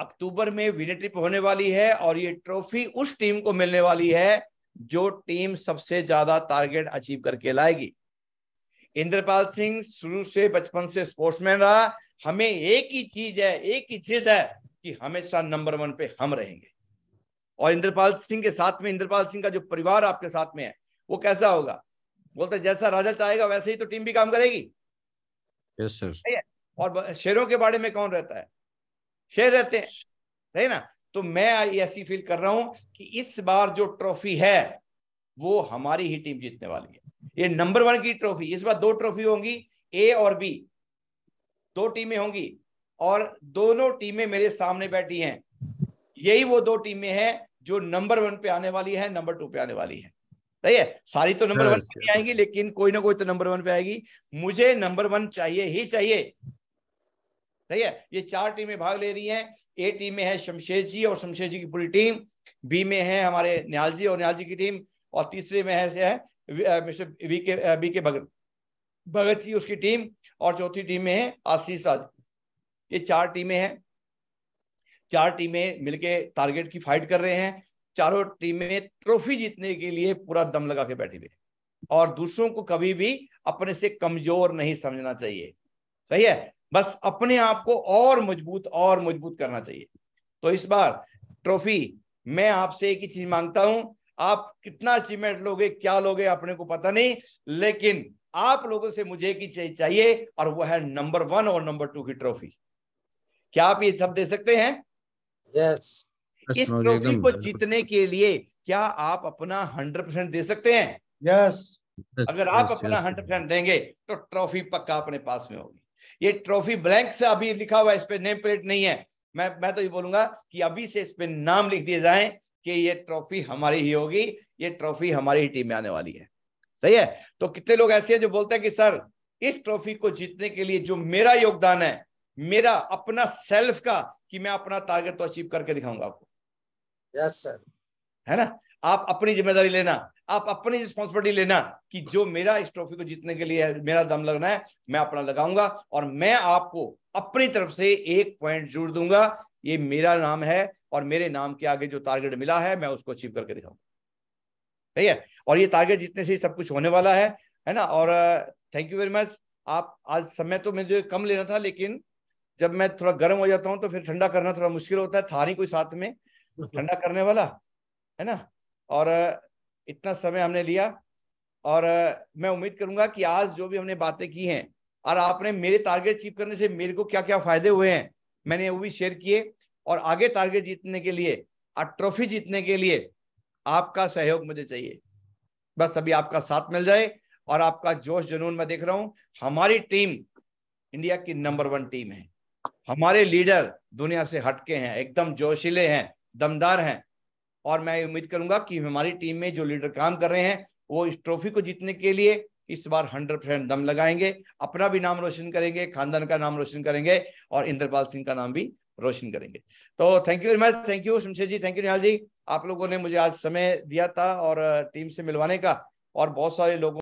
A: अक्टूबर में विनर ट्रिप होने वाली है और ये ट्रॉफी उस टीम को मिलने वाली है जो टीम सबसे ज्यादा टारगेट अचीव करके लाएगी इंद्रपाल सिंह शुरू से बचपन से स्पोर्ट्समैन रहा हमें एक ही चीज है एक ही चीज है कि हमेशा नंबर वन पे हम रहेंगे और इंद्रपाल सिंह के साथ में इंद्रपाल सिंह का जो परिवार आपके साथ में है वो कैसा होगा बोलते जैसा राजा चाहेगा वैसे ही तो टीम भी काम करेगी yes, और शेरों के बारे में कौन रहता है शेर रहते हैं सही ना तो मैं ऐसी फील कर रहा हूं कि इस बार जो ट्रॉफी है वो हमारी ही टीम जीतने वाली है ये नंबर वन की ट्रॉफी इस बार दो ट्रॉफी होंगी ए और बी दो टीमें होंगी और दोनों टीमें मेरे सामने बैठी हैं यही वो दो टीमें हैं जो नंबर वन पे आने वाली है नंबर टू पे आने वाली है सही है सारी तो नंबर वन पे नहीं आएंगी लेकिन कोई ना कोई तो नंबर वन पे आएगी मुझे नंबर वन चाहिए ही चाहिए सही है ये चार टीमें भाग ले रही हैं ए टीम में है शमशेर जी और शमशेर जी की पूरी टीम बी में है हमारे न्याल जी और न्याल जी की टीम और तीसरे में है, है वीके वी भगत भगत जी उसकी टीम और चौथी टीम में है आशीष आज ये चार टीमें हैं चार टीमें मिलके टारगेट की फाइट कर रहे हैं चारों टीमें ट्रॉफी जीतने के लिए पूरा दम लगा के बैठी हुई और दूसरों को कभी भी अपने से कमजोर नहीं समझना चाहिए सही है बस अपने आप को और मजबूत और मजबूत करना चाहिए तो इस बार ट्रॉफी मैं आपसे एक ही चीज मांगता हूं आप कितना अचीवमेंट लोगे क्या लोगे अपने को पता नहीं लेकिन आप लोगों से मुझे एक ही चीज चाहिए और वह है नंबर वन और नंबर टू की ट्रॉफी क्या आप ये सब दे सकते हैं yes.
B: इस ट्रॉफी को जीतने
A: के लिए क्या आप अपना हंड्रेड परसेंट दे सकते हैं यस yes. अगर आप अपना हंड्रेड परसेंट देंगे तो ट्रॉफी पक्का अपने पास में होगी ये ट्रॉफी ब्लैंक से अभी लिखा हुआ है इस पर नेम प्लेट नहीं है मैं मैं तो ये बोलूंगा कि अभी से इस पर नाम लिख दिए जाए कि ये ट्रॉफी हमारी ही होगी ये ट्रॉफी हमारी ही टीम में आने वाली है सही है तो कितने लोग ऐसे हैं जो बोलते हैं कि सर इस ट्रॉफी को जीतने के लिए जो मेरा योगदान है मेरा अपना सेल्फ का कि मैं अपना टारगेट तो अचीव करके दिखाऊंगा आपको यस सर है ना आप अपनी जिम्मेदारी लेना आप अपनी रिस्पॉन्सिबिलिटी लेना कि जो मेरा इस ट्रॉफी को जीतने के लिए मेरा दम लगना है मैं अपना लगाऊंगा और मैं आपको अपनी तरफ से एक पॉइंट जोड़ दूंगा ये मेरा नाम है और मेरे नाम के आगे जो टारगेट मिला है मैं उसको अचीव करके दिखाऊंगा ठीक है और ये टारगेट जीतने से सब कुछ होने वाला है है ना और थैंक यू वेरी मच आप आज समय तो मुझे कम लेना था लेकिन जब मैं थोड़ा गर्म हो जाता हूँ तो फिर ठंडा करना थोड़ा मुश्किल होता है था नहीं कोई साथ में ठंडा करने वाला है ना और uh, इतना समय हमने लिया और मैं उम्मीद करूंगा कि आज जो भी हमने बातें की हैं और आपने मेरे टारगेट अचीव करने से मेरे को क्या क्या फायदे हुए हैं मैंने वो भी शेयर किए और आगे टारगेट जीतने के लिए और ट्रॉफी जीतने के लिए आपका सहयोग मुझे चाहिए बस अभी आपका साथ मिल जाए और आपका जोश जुनून मैं देख रहा हूं हमारी टीम इंडिया की नंबर वन टीम है हमारे लीडर दुनिया से हटके हैं एकदम जोशीले हैं दमदार हैं और मैं उम्मीद करूंगा कि हमारी टीम में जो लीडर काम कर रहे हैं वो इस ट्रॉफी को जीतने के लिए इस बार हंड्रेड परसेंट दम लगाएंगे अपना भी नाम रोशन करेंगे खानदान का नाम रोशन करेंगे और इंद्रपाल सिंह का नाम भी रोशन करेंगे तो thank you very much thank you Shamsher ji thank you Nihal ji आप लोगों ने मुझे आज समय दिया था और टीम से मिलवाने का और बहुत सारे लोगों